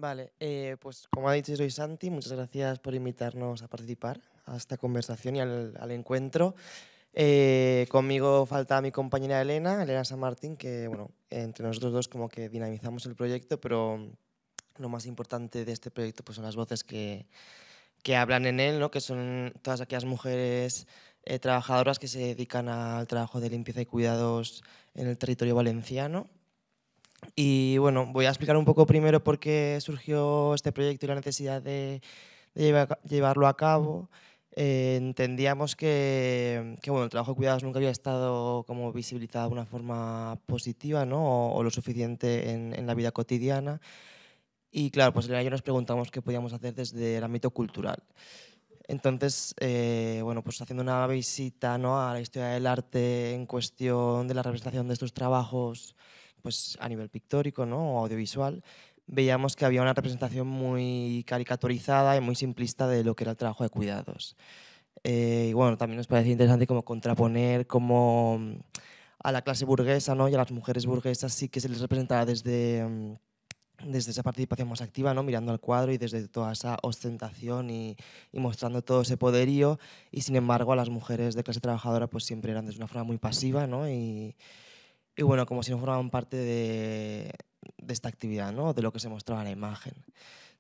Vale, eh, pues como ha dicho soy Santi, muchas gracias por invitarnos a participar a esta conversación y al, al encuentro. Eh, conmigo falta mi compañera Elena, Elena San Martín, que bueno, entre nosotros dos como que dinamizamos el proyecto, pero lo más importante de este proyecto pues, son las voces que, que hablan en él, ¿no? que son todas aquellas mujeres eh, trabajadoras que se dedican al trabajo de limpieza y cuidados en el territorio valenciano. Y bueno, voy a explicar un poco primero por qué surgió este proyecto y la necesidad de, llevarlo a cabo. Eh, entendíamos que, bueno, el trabajo de cuidados nunca había estado como visibilizado de una forma positiva ¿no? o, lo suficiente en, la vida cotidiana. Y claro, pues año nos preguntamos qué podíamos hacer desde el ámbito cultural. Entonces, eh, bueno, pues haciendo una visita ¿no? a la historia del arte en cuestión de la representación de estos trabajos pues a nivel pictórico ¿no? o audiovisual, veíamos que había una representación muy caricaturizada y muy simplista de lo que era el trabajo de cuidados. Eh, y bueno, también nos parecía interesante como contraponer como mm, a la clase burguesa ¿no? y a las mujeres burguesas sí que se les representaba desde, mm, desde esa participación más activa, ¿no? mirando al cuadro y desde toda esa ostentación y, mostrando todo ese poderío. Y sin embargo, a las mujeres de clase trabajadora pues siempre eran de una forma muy pasiva y, y bueno, como si no formaban parte de, esta actividad, ¿no? de lo que se mostraba en la imagen.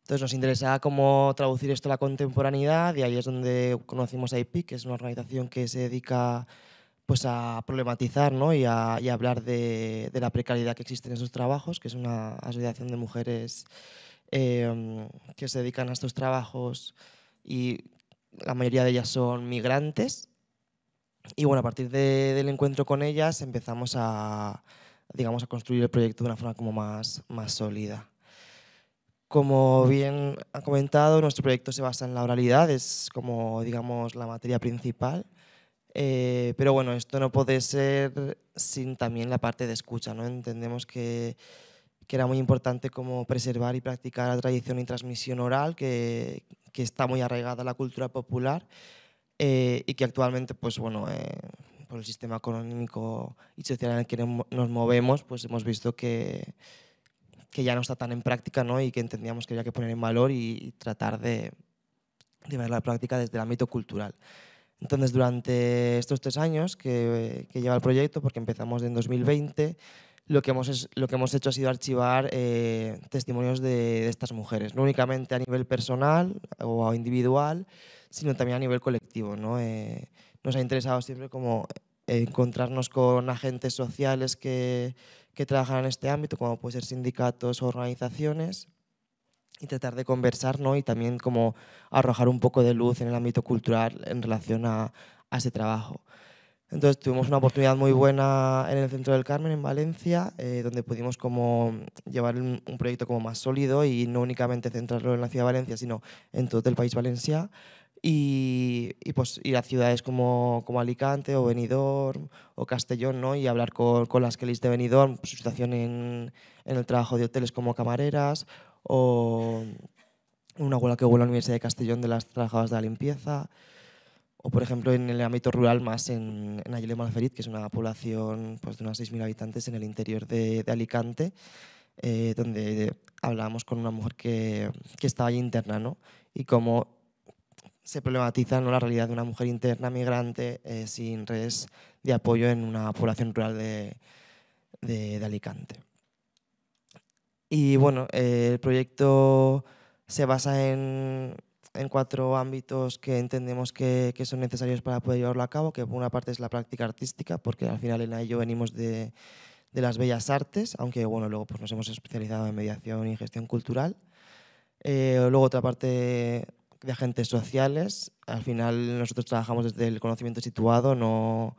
Entonces nos interesaba cómo traducir esto a la contemporaneidad y ahí es donde conocimos a IPIC, que es una organización que se dedica pues, a problematizar y, a, hablar de, la precariedad que existe en esos trabajos, que es una asociación de mujeres em, que se dedican a estos trabajos y la mayoría de ellas son migrantes y bueno, a partir del encuentro con ellas empezamos a, digamos, a construir el proyecto de una forma como más, más sólida. Como bien ha comentado, nuestro proyecto se basa en la oralidad, es como, digamos, la materia principal. Eh, pero bueno, esto no puede ser sin también la parte de escucha, ¿no? Entendemos que, que era muy importante como preservar y practicar la tradición y transmisión oral, que, que está muy arraigada a la cultura popular eh, y que actualmente, pues bueno, eh, por el sistema económico y social en el que nos movemos, pues hemos visto que, que ya no está tan en práctica ¿no? y que entendíamos que había que poner en valor y, tratar de, de, ver la práctica desde el ámbito cultural. Entonces, durante estos tres años que, lleva el proyecto, porque empezamos en 2020, lo que hemos, lo que hemos hecho ha sido archivar eh, testimonios de, de, estas mujeres, no únicamente a nivel personal o individual, sino también a nivel colectivo. ¿no? Eh, nos ha interesado siempre como encontrarnos con agentes sociales que, que trabajan en este ámbito, como pueden ser sindicatos o organizaciones, y tratar de conversar ¿no? y también como arrojar un poco de luz en el ámbito cultural en relación a, a ese trabajo. Entonces tuvimos una oportunidad muy buena en el Centro del Carmen, en Valencia, eh, donde pudimos como llevar un, un, proyecto como más sólido y no únicamente centrarlo en la ciudad de Valencia, sino en todo el país valenciano. Y, pues ir a ciudades como, como, Alicante o Benidorm o Castellón ¿no? y hablar con, con las que de Benidorm, pues, su situación en, en, el trabajo de hoteles como camareras o una abuela que vuela a la Universidad de Castellón de las trabajadoras de la limpieza o por ejemplo en el ámbito rural más en, en Malferit, que es una población pues, de unos 6.000 habitantes en el interior de, de Alicante. Eh, donde hablábamos con una mujer que, que estaba allí interna, ¿no? Y cómo se problematiza ¿no? la realidad de una mujer interna migrante eh, sin redes de apoyo en una población rural de, Alicante. Y bueno, eh, el proyecto se basa en, cuatro ámbitos que entendemos que, son necesarios para poder llevarlo a cabo, que por una parte es la práctica artística, porque al final Elena y yo venimos de, las bellas artes, aunque bueno, luego pues, nos hemos especializado en mediación y gestión cultural. Eh, luego otra parte de agentes sociales. Al final nosotros trabajamos desde el conocimiento situado, no,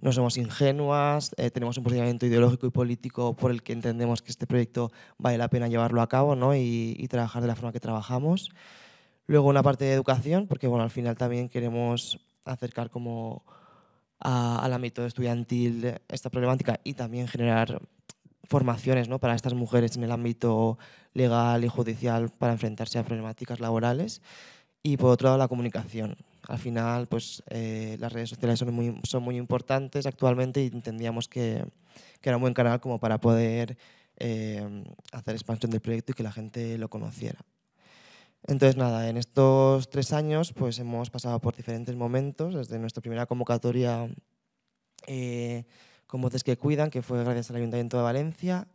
no somos ingenuas, eh, tenemos un posicionamiento ideológico y político por el que entendemos que este proyecto vale la pena llevarlo a cabo ¿no? y, trabajar de la forma que trabajamos. Luego una parte de educación, porque bueno, al final también queremos acercar como a, al ámbito estudiantil esta problemática y también generar formaciones ¿no? para estas mujeres en el ámbito legal y judicial para enfrentarse a problemáticas laborales. Y por otro lado, la comunicación. Al final, pues eh, las redes sociales son muy, importantes actualmente y entendíamos que, era un buen canal como para poder eh, hacer expansión del proyecto y que la gente lo conociera. Entonces, nada, en estos tres años pues hemos pasado por diferentes momentos, desde nuestra primera convocatoria eh, con Voces que Cuidan, que fue gracias al Ayuntamiento de Valencia.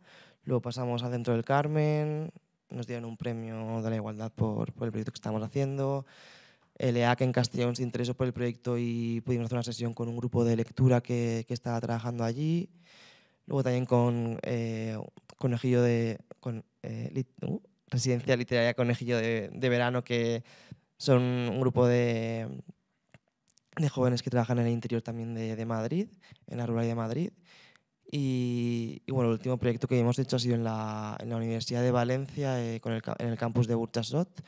Luego pasamos a Centro del Carmen, nos dieron un premio de la igualdad por, por el proyecto que estamos haciendo. El que en Castellón se interesó por el proyecto y pudimos hacer una sesión con un grupo de lectura que, que estaba trabajando allí. Luego también con eh, Conejillo de. Con, eh, uh, Residencia Literaria Conejillo de, Verano, que son un grupo de, de jóvenes que trabajan en el interior también de, de Madrid, en la ruralidad de Madrid. Y, bueno, el último proyecto que hemos hecho ha sido en la, en la Universidad de Valencia, eh, con el, en el campus de Burchasot,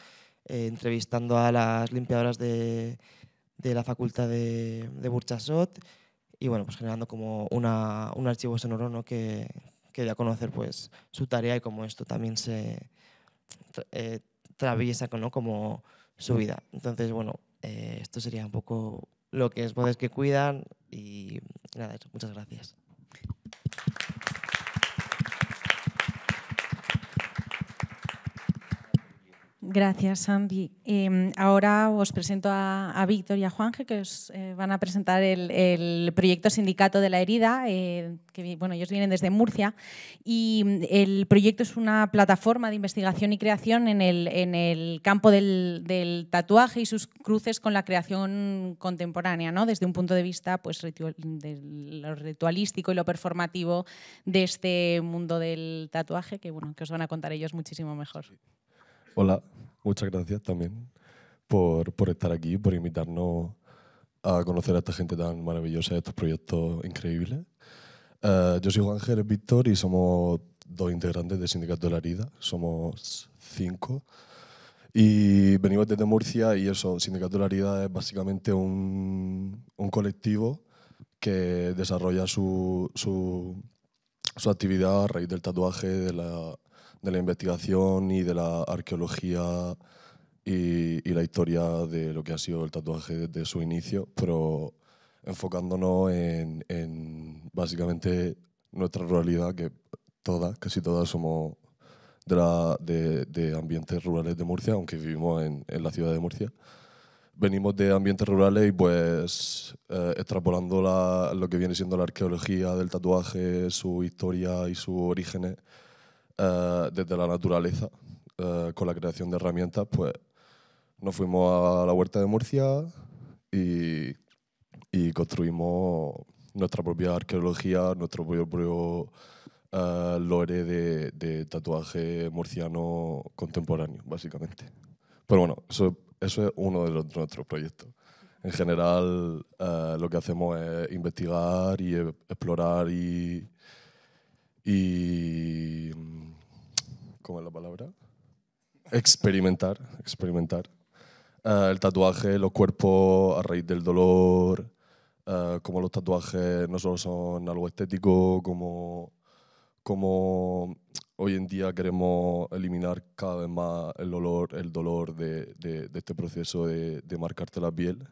eh, entrevistando a las limpiadoras de, de la facultad de, de, Burchasot y bueno, pues generando como una, un archivo sonoro ¿no? que, que dé a conocer pues, su tarea y cómo esto también se eh, traviesa como su vida. Entonces, bueno, esto sería un poco lo que es Voces que Cuidan y nada, muchas gracias. Gracias, Sandy. Em, ahora os presento a, Víctor y a Juanje, que os eh, van a presentar el, proyecto Sindicato de la Herida, eh, que bueno, ellos vienen desde Murcia. Y mm, el proyecto es una plataforma de investigación y creación en el, campo del, tatuaje y sus cruces con la creación contemporánea, ¿no? desde un punto de vista pues, lo ritualístico y lo performativo de este mundo del tatuaje, que, bueno, que os van a contar ellos muchísimo mejor. Hola, muchas gracias también por, por estar aquí, por invitarnos a conocer a esta gente tan maravillosa y estos proyectos increíbles. Eh, yo soy Juan Jerez Víctor y somos dos integrantes del Sindicato de la Herida, somos cinco. Y venimos desde Murcia y eso, Sindicato de la Herida es básicamente un, un colectivo que desarrolla su, su, su, actividad a raíz del tatuaje, de la, de la investigación y de la arqueología y, la historia de lo que ha sido el tatuaje desde su inicio, pero enfocándonos en, básicamente nuestra ruralidad, que todas, casi todas somos de, ambientes rurales de Murcia, aunque vivimos en, la ciudad de Murcia. Venimos de ambientes rurales y pues eh, extrapolando lo que viene siendo la arqueología del tatuaje, su historia y sus orígenes, eh, desde la naturaleza, eh, con la creación de herramientas, pues nos fuimos a la huerta de Murcia y, construimos nuestra propia arqueología, nuestro propio, eh, lore de, tatuaje murciano contemporáneo, básicamente. Pero bueno, eso, es uno de, nuestros proyectos. En general, lo que hacemos es investigar y e-, explorar y, y ¿Cómo es la palabra? Experimentar, experimentar. Ah, el tatuaje, los cuerpos a raíz del dolor, ah, como los tatuajes no solo son algo estético, como, como hoy en día queremos eliminar cada vez más el dolor, el dolor de, este proceso de, marcarte la piel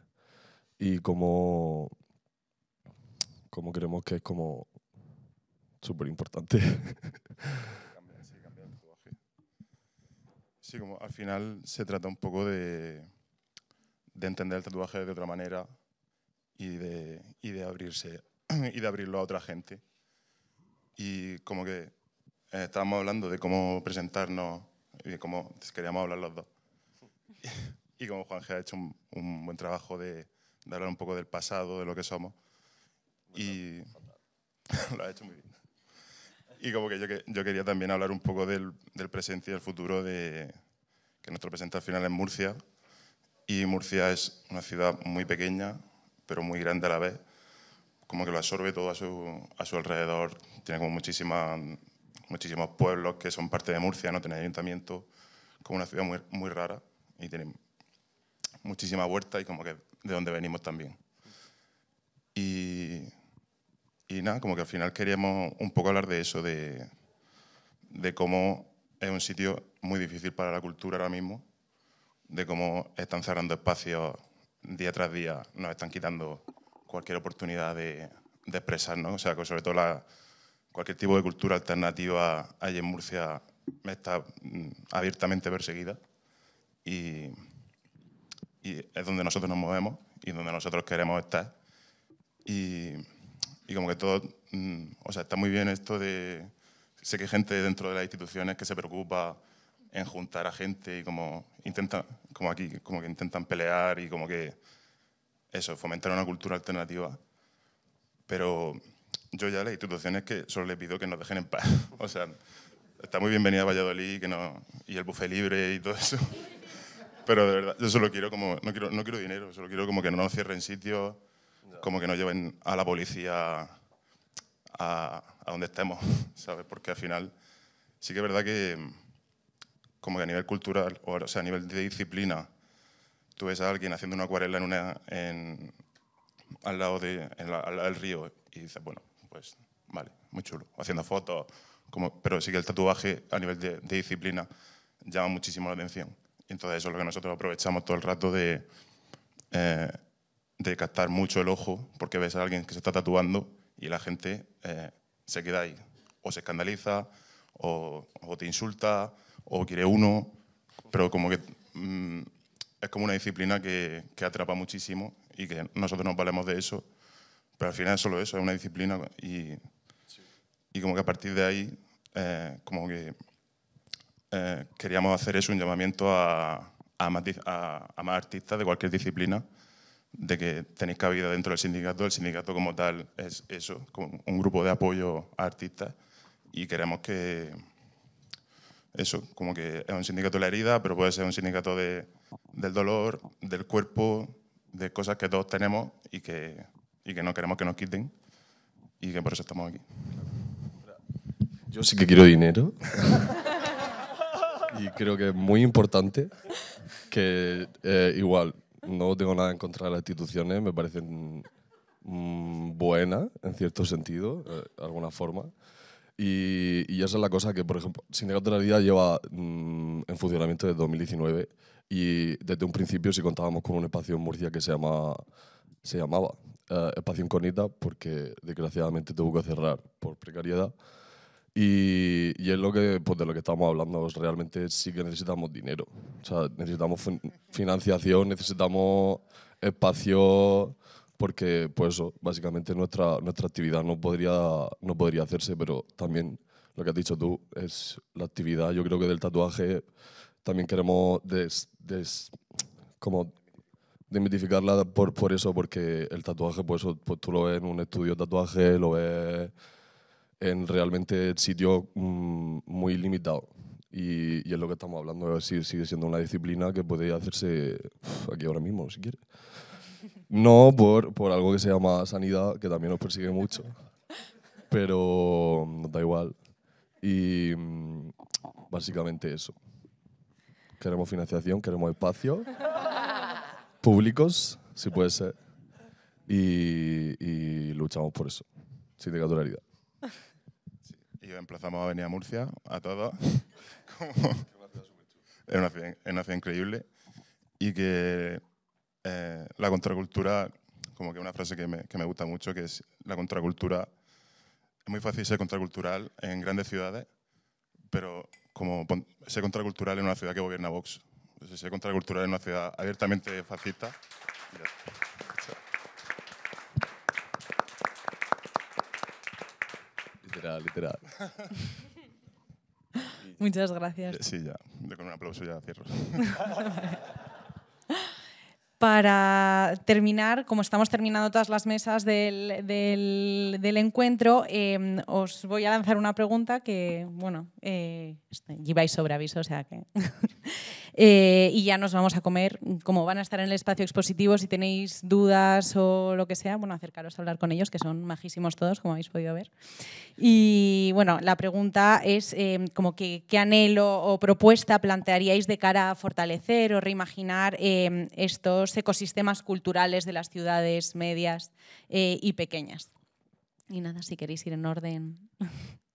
y como, como queremos que es como súper importante. Sí, como al final se trata un poco de, entender el tatuaje de otra manera y de, y de abrirse y de abrirlo a otra gente. Y como que eh, estábamos hablando de cómo presentarnos y de cómo queríamos hablar los dos. y, como como Juanje ha hecho un, buen trabajo de, hablar un poco del pasado, de lo que somos. y lo ha hecho muy bien. Y como que yo, yo, quería también hablar un poco del, del presente y el futuro de que nuestro presente al final es Murcia. Y Murcia es una ciudad muy pequeña, pero muy grande a la vez. Como que lo absorbe todo a su, a su alrededor. Tiene como muchísimas, muchísimos pueblos que son parte de Murcia, no tiene ayuntamiento. Como una ciudad muy, rara y tiene muchísima huerta y como que de donde venimos también. Y y nada, como que al final queríamos un poco hablar de eso, de, cómo es un sitio muy difícil para la cultura ahora mismo, de cómo están cerrando espacios día tras día, nos están quitando cualquier oportunidad de, expresarnos. O sea, que sobre todo cualquier tipo de cultura alternativa allí en Murcia está mm, abiertamente perseguida y, y es donde nosotros nos movemos y donde nosotros queremos estar. Y y como que todo, mm, o sea, está muy bien esto de, sé que hay gente dentro de las instituciones que se preocupa en juntar a gente y como intentan, como aquí, como que intentan pelear y como que eso, fomentar una cultura alternativa. Pero yo ya a las instituciones que solo les pido que nos dejen en paz. O sea, está muy bienvenida Valladolid que no, y el bufé libre y todo eso. Pero de verdad, yo solo quiero como, no quiero, no quiero dinero, solo quiero como que no nos cierren sitios, como que nos lleven a la policía a, donde estemos, ¿sabes? Porque al final sí que es verdad que mm, como que a nivel cultural, o, sea, a nivel de disciplina, tú ves a alguien haciendo una acuarela en una, al lado de, río y dices, bueno, pues vale, muy chulo, haciendo fotos, como, pero sí que el tatuaje a nivel de, disciplina llama muchísimo la atención. Y entonces eso es lo que nosotros aprovechamos todo el rato de... Eh, de captar mucho el ojo porque ves a alguien que se está tatuando y la gente eh, se queda ahí. O se escandaliza, o, te insulta, o quiere uno, pero como que mm, es como una disciplina que, atrapa muchísimo y que nosotros nos valemos de eso, pero al final es solo eso, es una disciplina y, y como que a partir de ahí, eh, como que eh, queríamos hacer eso, un llamamiento a, a, a más artistas de cualquier disciplina de que tenéis cabida dentro del sindicato. El sindicato como tal es eso, como un grupo de apoyo a artistas y queremos que eso, como que es un sindicato de la herida, pero puede ser un sindicato de, del dolor, del cuerpo, de cosas que todos tenemos y que, y que no queremos que nos quiten y que por eso estamos aquí. Yo sí que quiero dinero. y creo que es muy importante que eh, igual no tengo nada en contra de las instituciones, me parecen mm, buenas en cierto sentido, eh, de alguna forma. Y, esa es la cosa que, por ejemplo, Sindicato de la lleva mm, en funcionamiento desde 2019 y desde un principio sí contábamos con un espacio en Murcia que se, llama, se llamaba eh, Espacio Inconita porque desgraciadamente tuvo que cerrar por precariedad. Y, es lo que, pues de lo que estamos hablando, realmente sí que necesitamos dinero. O sea, necesitamos financiación, necesitamos espacio, porque pues básicamente nuestra, nuestra actividad no podría, no podría hacerse, pero también lo que has dicho tú es la actividad, yo creo que del tatuaje también queremos des, como demitificarla por, por eso, porque el tatuaje, pues, pues tú lo ves en un estudio de tatuaje, lo ves en realmente sitio mm, muy limitado. Y, es lo que estamos hablando, sigue, sigue siendo una disciplina que puede hacerse aquí ahora mismo, si quiere. No por, por algo que se llama sanidad, que también nos persigue mucho, pero mm, nos da igual. Y mm, básicamente eso. Queremos financiación, queremos espacio, públicos, si puede ser, y, luchamos por eso, sin decatularidad. Y emplazamos a venir a Murcia, a todos. Como, es una ciudad, increíble. Y que eh, la contracultura, como que una frase que me, gusta mucho, que es la contracultura, es muy fácil ser contracultural en grandes ciudades, pero como ser contracultural en una ciudad que gobierna Vox. ser contracultural en una ciudad abiertamente fascista. literal, literal. Muchas gracias. Sí, ya. Con un aplauso ya cierro. Para terminar, como estamos terminando todas las mesas del, encuentro, em, os voy a lanzar una pregunta que, bueno, eh, lleváis sobre aviso, o sea que... Eh, y ya nos vamos a comer, como van a estar en el espacio expositivo, si tenéis dudas o lo que sea, bueno, acercaros a hablar con ellos, que son majísimos todos, como habéis podido ver. Y bueno, la pregunta es eh, como qué anhelo o propuesta plantearíais de cara a fortalecer o reimaginar eh, estos ecosistemas culturales de las ciudades medias y pequeñas. Y nada, si queréis ir en orden.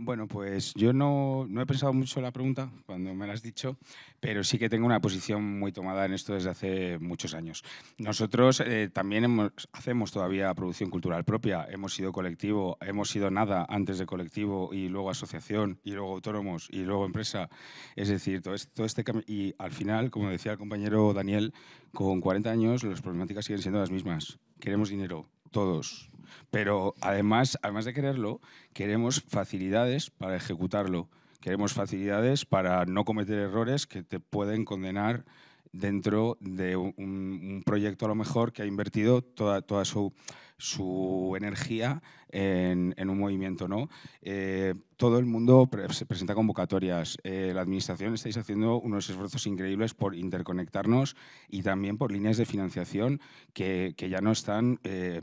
Bueno, pues yo no, no he pensado mucho en la pregunta cuando me la has dicho, pero sí que tengo una posición muy tomada en esto desde hace muchos años. Nosotros eh, también hemos, hacemos todavía producción cultural propia, hemos sido colectivo, hemos sido nada antes de colectivo y luego asociación y luego autónomos y luego empresa. Es decir, todo este, todo este y al final, como decía el compañero Daniel, con 40 años las problemáticas siguen siendo las mismas. Queremos dinero, todos. Pero además, además de quererlo, queremos facilidades para ejecutarlo. Queremos facilidades para no cometer errores que te pueden condenar dentro de un, proyecto a lo mejor que ha invertido toda, toda su su energía en, un movimiento. ¿no? Eh, todo el mundo se presenta convocatorias. Eh, la Administración estáis haciendo unos esfuerzos increíbles por interconectarnos y también por líneas de financiación que, ya no están eh,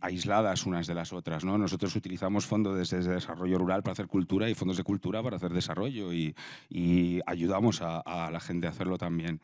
aisladas unas de las otras. ¿no? Nosotros utilizamos fondos desde desarrollo rural para hacer cultura y fondos de cultura para hacer desarrollo y, ayudamos a, la gente a hacerlo también.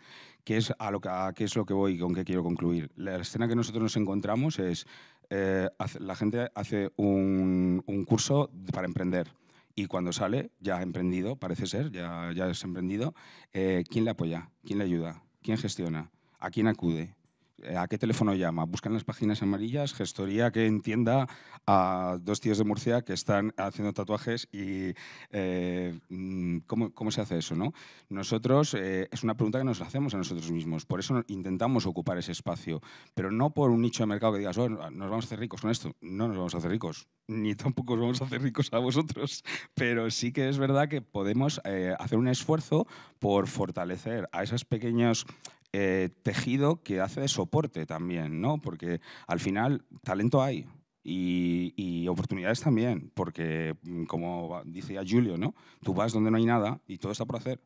es, a lo que, qué es lo que voy y con qué quiero concluir? La escena que nosotros nos encontramos es eh, la gente hace un, curso para emprender y cuando sale, ya ha emprendido, parece ser, ya, es emprendido, eh, ¿quién le apoya? ¿Quién le ayuda? ¿Quién gestiona? ¿A quién acude? Eh, ¿A qué teléfono llama? Buscan las páginas amarillas, gestoría que entienda a dos tíos de Murcia que están haciendo tatuajes y eh, mm, ¿cómo, se hace eso. ¿no? Nosotros, eh, es una pregunta que nos hacemos a nosotros mismos, por eso intentamos ocupar ese espacio, pero no por un nicho de mercado que digas, oh, nos vamos a hacer ricos con esto. No nos vamos a hacer ricos, ni tampoco os vamos a hacer ricos a vosotros, pero sí que es verdad que podemos hacer un esfuerzo por fortalecer a esas pequeñas eh, tejido que hace de soporte también, ¿no? Porque al final talento hay, y, oportunidades también, porque mm, como decía Julio, ¿no? tú vas donde no hay nada y todo está por hacer.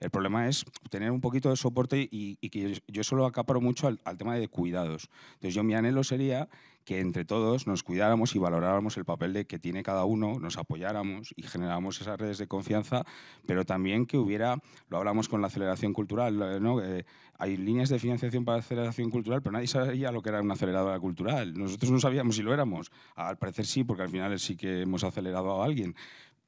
El problema es tener un poquito de soporte y, que yo, solo acaparo mucho al, al, tema de cuidados. Entonces yo mi anhelo sería que entre todos nos cuidáramos y valoráramos el papel de que tiene cada uno, nos apoyáramos y generáramos esas redes de confianza, pero también que hubiera, lo hablamos con la aceleración cultural, eh, ¿no? Eh, hay líneas de financiación para aceleración cultural, pero nadie sabía lo que era una aceleradora cultural. Nosotros no sabíamos si lo éramos. Al parecer sí, porque al final sí que hemos acelerado a alguien.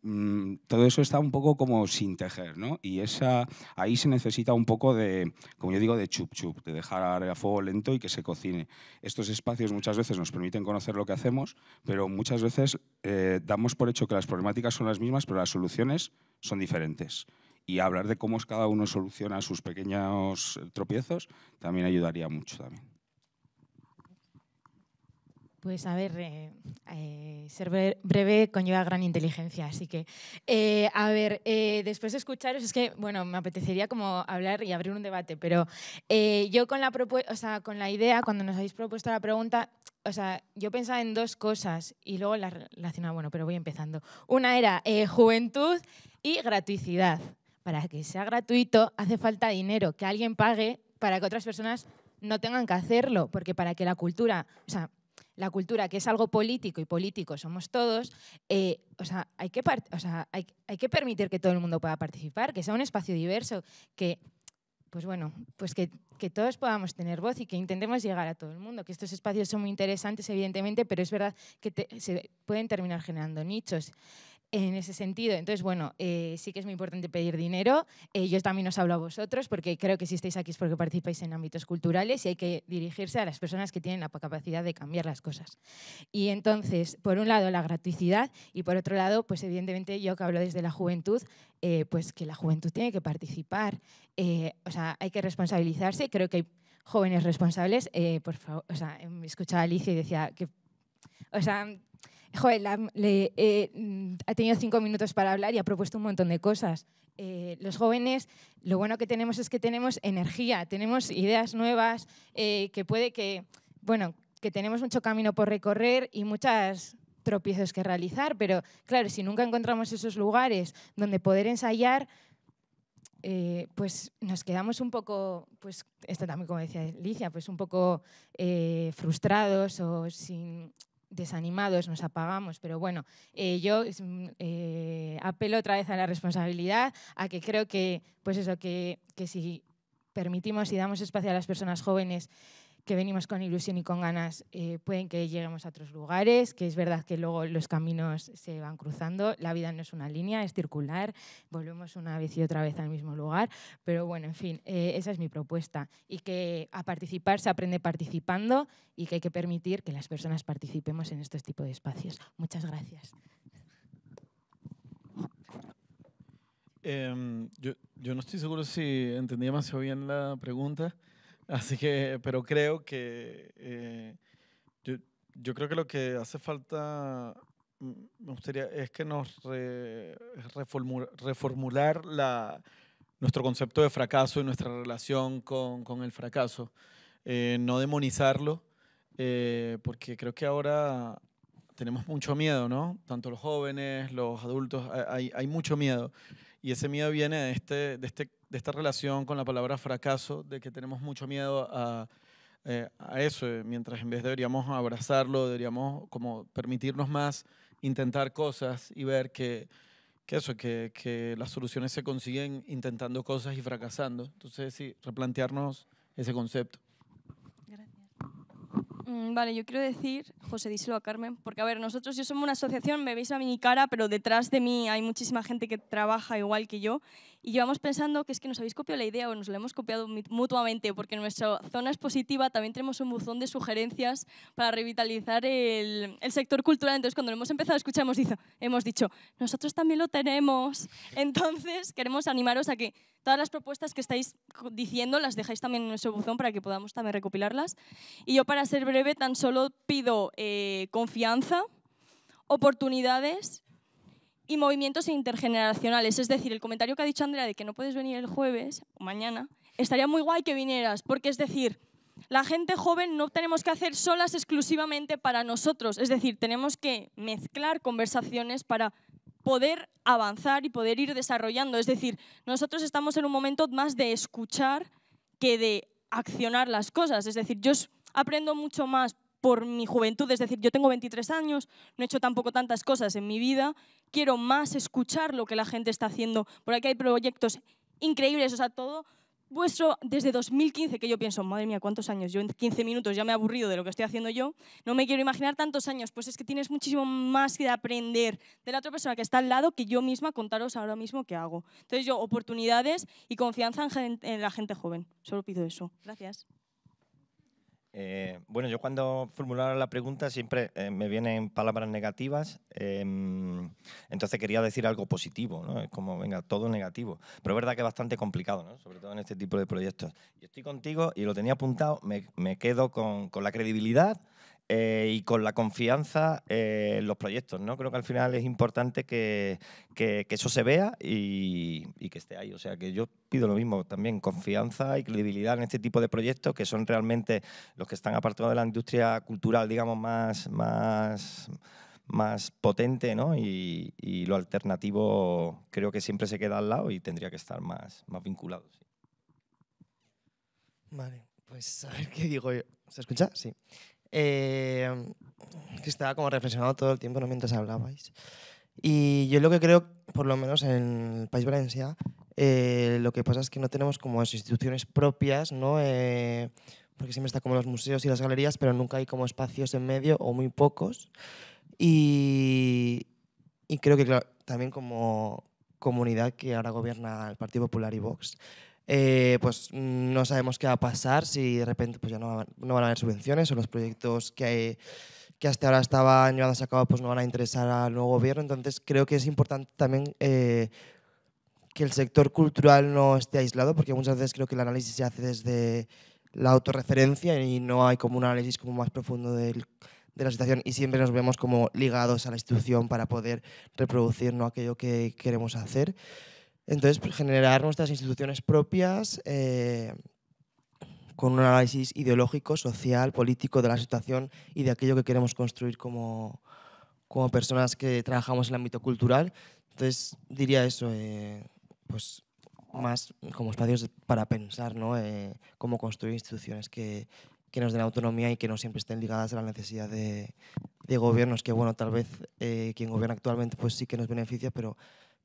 Mm, todo eso está un poco como sin tejer, ¿no? Y esa, ahí se necesita un poco de, como yo digo, de chup chup, de dejar a fuego lento y que se cocine. Estos espacios muchas veces nos permiten conocer lo que hacemos, pero muchas veces eh, damos por hecho que las problemáticas son las mismas, pero las soluciones son diferentes y hablar de cómo cada uno soluciona sus pequeños tropiezos también ayudaría mucho también. Pues a ver, eh, eh, ser breve, conlleva gran inteligencia, así que, eh, a ver, después de escucharos, es que, bueno, me apetecería como hablar y abrir un debate, pero yo con la, o sea, con la idea, cuando nos habéis propuesto la pregunta, o sea, yo pensaba en dos cosas y luego la relacionaba, bueno, pero voy empezando. Una era juventud y gratuidad. Para que sea gratuito hace falta dinero, que alguien pague para que otras personas no tengan que hacerlo, porque para que la cultura, o sea, la cultura, que es algo político y político somos todos, eh, o sea, hay que, hay, que permitir que todo el mundo pueda participar, que sea un espacio diverso, que pues bueno, pues que, todos podamos tener voz y que intentemos llegar a todo el mundo, que estos espacios son muy interesantes, evidentemente, pero es verdad que se pueden terminar generando nichos en ese sentido. Entonces, bueno, eh, sí que es muy importante pedir dinero. Eh, yo también os hablo a vosotros porque creo que si estáis aquí es porque participáis en ámbitos culturales y hay que dirigirse a las personas que tienen la capacidad de cambiar las cosas. Y entonces, por un lado, la gratuidad y por otro lado, pues evidentemente yo que hablo desde la juventud, eh, pues que la juventud tiene que participar. o sea, hay que responsabilizarse. Creo que hay jóvenes responsables. por favor, o sea, escuchaba Alicia y decía que, o sea, joder, eh, mm, ha tenido cinco minutos para hablar y ha propuesto un montón de cosas. Eh, los jóvenes, lo bueno que tenemos es que tenemos energía, tenemos ideas nuevas, eh, que puede que, bueno, que tenemos mucho camino por recorrer y muchas tropiezos que realizar, pero claro, si nunca encontramos esos lugares donde poder ensayar, pues nos quedamos un poco, pues esto también como decía Alicia, pues un poco frustrados o sin, desanimados, nos apagamos, pero bueno, eh, yo mm, eh, apelo otra vez a la responsabilidad, a que creo que, pues eso, que, que si permitimos y damos espacio a las personas jóvenes que venimos con ilusión y con ganas, eh, pueden que lleguemos a otros lugares, que es verdad que luego los caminos se van cruzando, la vida no es una línea, es circular, volvemos una vez y otra vez al mismo lugar, pero bueno, en fin, eh, esa es mi propuesta y que a participar se aprende participando y que hay que permitir que las personas participemos en estos tipos de espacios. Muchas gracias. Em, yo, yo no estoy seguro si entendí demasiado bien la pregunta. Así que, pero creo que eh, yo, creo que lo que hace falta, mm, me gustaría, es que nos reformular la, nuestro concepto de fracaso y nuestra relación con, el fracaso. Eh, no demonizarlo, eh, porque creo que ahora tenemos mucho miedo, ¿no? Tanto los jóvenes, los adultos, hay, mucho miedo. Y ese miedo viene de este, de este de esta relación con la palabra fracaso, de que tenemos mucho miedo a, eh, eso, eh, mientras en vez deberíamos abrazarlo, deberíamos como permitirnos más intentar cosas y ver que, eso, que, las soluciones se consiguen intentando cosas y fracasando. Entonces, sí, replantearnos ese concepto. Gracias. Mm, vale, yo quiero decir, José, díselo a Carmen, porque a ver, nosotros, yo somos una asociación, me veis a mi cara, pero detrás de mí hay muchísima gente que trabaja igual que yo y llevamos pensando que es que nos habéis copiado la idea o nos la hemos copiado mutuamente, porque en nuestra zona expositiva también tenemos un buzón de sugerencias para revitalizar el, sector cultural. Entonces, cuando lo hemos empezado a escuchar, hemos dicho, hemos dicho, nosotros también lo tenemos. Entonces, queremos animaros a que todas las propuestas que estáis diciendo las dejáis también en nuestro buzón para que podamos también recopilarlas. Y yo, para ser breve, tan solo pido eh, confianza, oportunidades y movimientos intergeneracionales. Es decir, el comentario que ha dicho Andrea de que no puedes venir el jueves o mañana, estaría muy guay que vinieras, porque es decir, la gente joven no tenemos que hacer solas exclusivamente para nosotros, es decir, tenemos que mezclar conversaciones para poder avanzar y poder ir desarrollando. Es decir, nosotros estamos en un momento más de escuchar que de accionar las cosas. Es decir, yo aprendo mucho más por mi juventud, es decir, yo tengo 23 años, no he hecho tampoco tantas cosas en mi vida quiero más escuchar lo que la gente está haciendo, por aquí hay proyectos increíbles, o sea, todo vuestro desde 2015, que yo pienso, madre mía, ¿cuántos años? Yo en 15 minutos ya me he aburrido de lo que estoy haciendo yo, no me quiero imaginar tantos años, pues es que tienes muchísimo más que aprender de la otra persona que está al lado que yo misma contaros ahora mismo qué hago. Entonces yo, oportunidades y confianza en, en la gente joven, solo pido eso. Gracias. Eh, bueno, yo cuando formular la pregunta siempre eh, me vienen palabras negativas, em, entonces quería decir algo positivo, ¿no? Es como, venga, todo negativo. Pero es verdad que es bastante complicado, ¿no? Sobre todo en este tipo de proyectos. Yo estoy contigo y lo tenía apuntado, me, quedo con, con la credibilidad, eh, y con la confianza eh, en los proyectos. ¿no? Creo que al final es importante que, eso se vea y, que esté ahí. O sea, que yo pido lo mismo también, confianza y credibilidad en este tipo de proyectos que son realmente los que están apartados de la industria cultural, digamos, más, más, potente ¿no? y, lo alternativo creo que siempre se queda al lado y tendría que estar más, más vinculado. Vale, pues a ver qué digo yo. ¿Se escucha? Sí. Eh, que estaba como reflexionado todo el tiempo ¿no? mientras hablabais. Y yo lo que creo, por lo menos en el País Valencia, eh, lo que pasa es que no tenemos como instituciones propias, ¿no? Eh, porque siempre está como los museos y las galerías, pero nunca hay como espacios en medio o muy pocos. Y, y creo que también como comunidad que ahora gobierna el Partido Popular y Vox, eh, pues mm, no sabemos qué va a pasar, si de repente pues ya no, van a haber subvenciones o los proyectos que, que hasta ahora estaban llevados a cabo pues no van a interesar al nuevo gobierno. Entonces creo que es importante también eh, que el sector cultural no esté aislado, porque muchas veces creo que el análisis se hace desde la autorreferencia y no hay como un análisis como más profundo de la situación y siempre nos vemos como ligados a la institución para poder reproducir ¿no? aquello que queremos hacer. Entonces, pues, generar nuestras instituciones propias eh, con un análisis ideológico, social, político de la situación y de aquello que queremos construir como, como personas que trabajamos en el ámbito cultural. Entonces, diría eso, eh, pues más como espacios para pensar ¿no? Eh, cómo construir instituciones que, que, nos den autonomía y que no siempre estén ligadas a la necesidad de, de gobiernos, que bueno, tal vez quien gobierna actualmente pues sí que nos beneficia, pero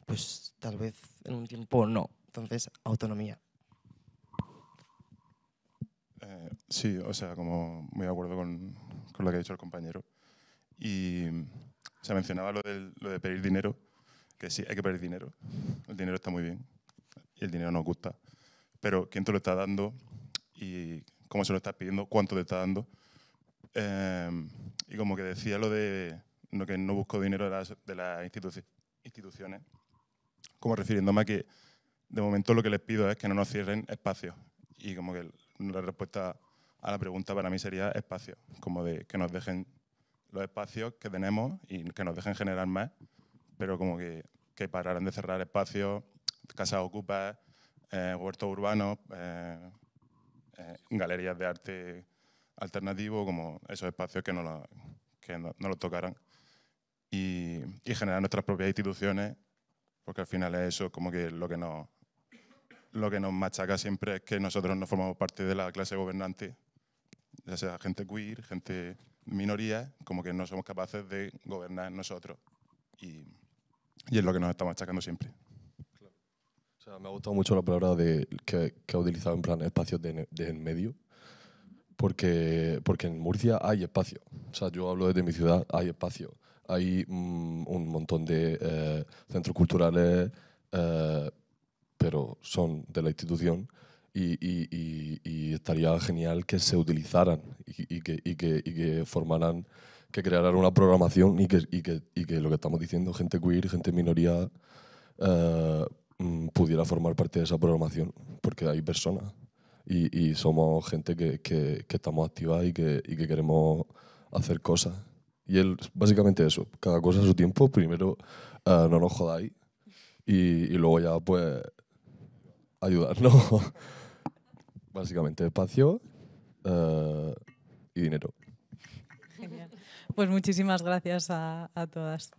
pues tal vez en un tiempo no. Entonces, autonomía. Eh, sí, o sea, como muy de acuerdo con, lo que ha dicho el compañero. Y se mencionaba lo, lo de pedir dinero, que sí, hay que pedir dinero. El dinero está muy bien y el dinero nos gusta. Pero quién te lo está dando y cómo se lo estás pidiendo, cuánto te está dando. Eh, y como que decía lo de que no busco dinero de las, instituciones, como refiriéndome a que de momento lo que les pido es que no nos cierren espacios. Y como que la respuesta a la pregunta para mí sería espacios, como de que nos dejen los espacios que tenemos y que nos dejen generar más, pero como que, pararan de cerrar espacios, casas ocupas, eh, huertos urbanos, eh, eh, galerías de arte alternativo, como esos espacios que no, que los tocaran. y generar nuestras propias instituciones porque al final es eso como que lo que nos, lo que nos machaca siempre es que nosotros no formamos parte de la clase gobernante, ya sea gente queer, gente minoría, como que no somos capaces de gobernar nosotros. Y, y es lo que nos está machacando siempre. me ha gustado mucho la palabra de, que, que ha utilizado en plan espacios de, de en medio, porque, porque en Murcia hay espacio. O sea, yo hablo desde mi ciudad, hay espacio hay mm, un montón de eh, centros culturales, eh, pero son de la institución. Y, estaría genial que se utilizaran y, que, formaran, que crearan una programación y que, lo que estamos diciendo, gente queer, gente minoría, eh, mm, pudiera formar parte de esa programación, porque hay personas y, somos gente que, estamos activas y que queremos hacer cosas. Y él, básicamente eso, cada cosa a su tiempo, primero eh, no nos jodáis y, luego ya pues ayudarnos. básicamente espacio eh, y dinero. Genial. Pues muchísimas gracias a, a todas.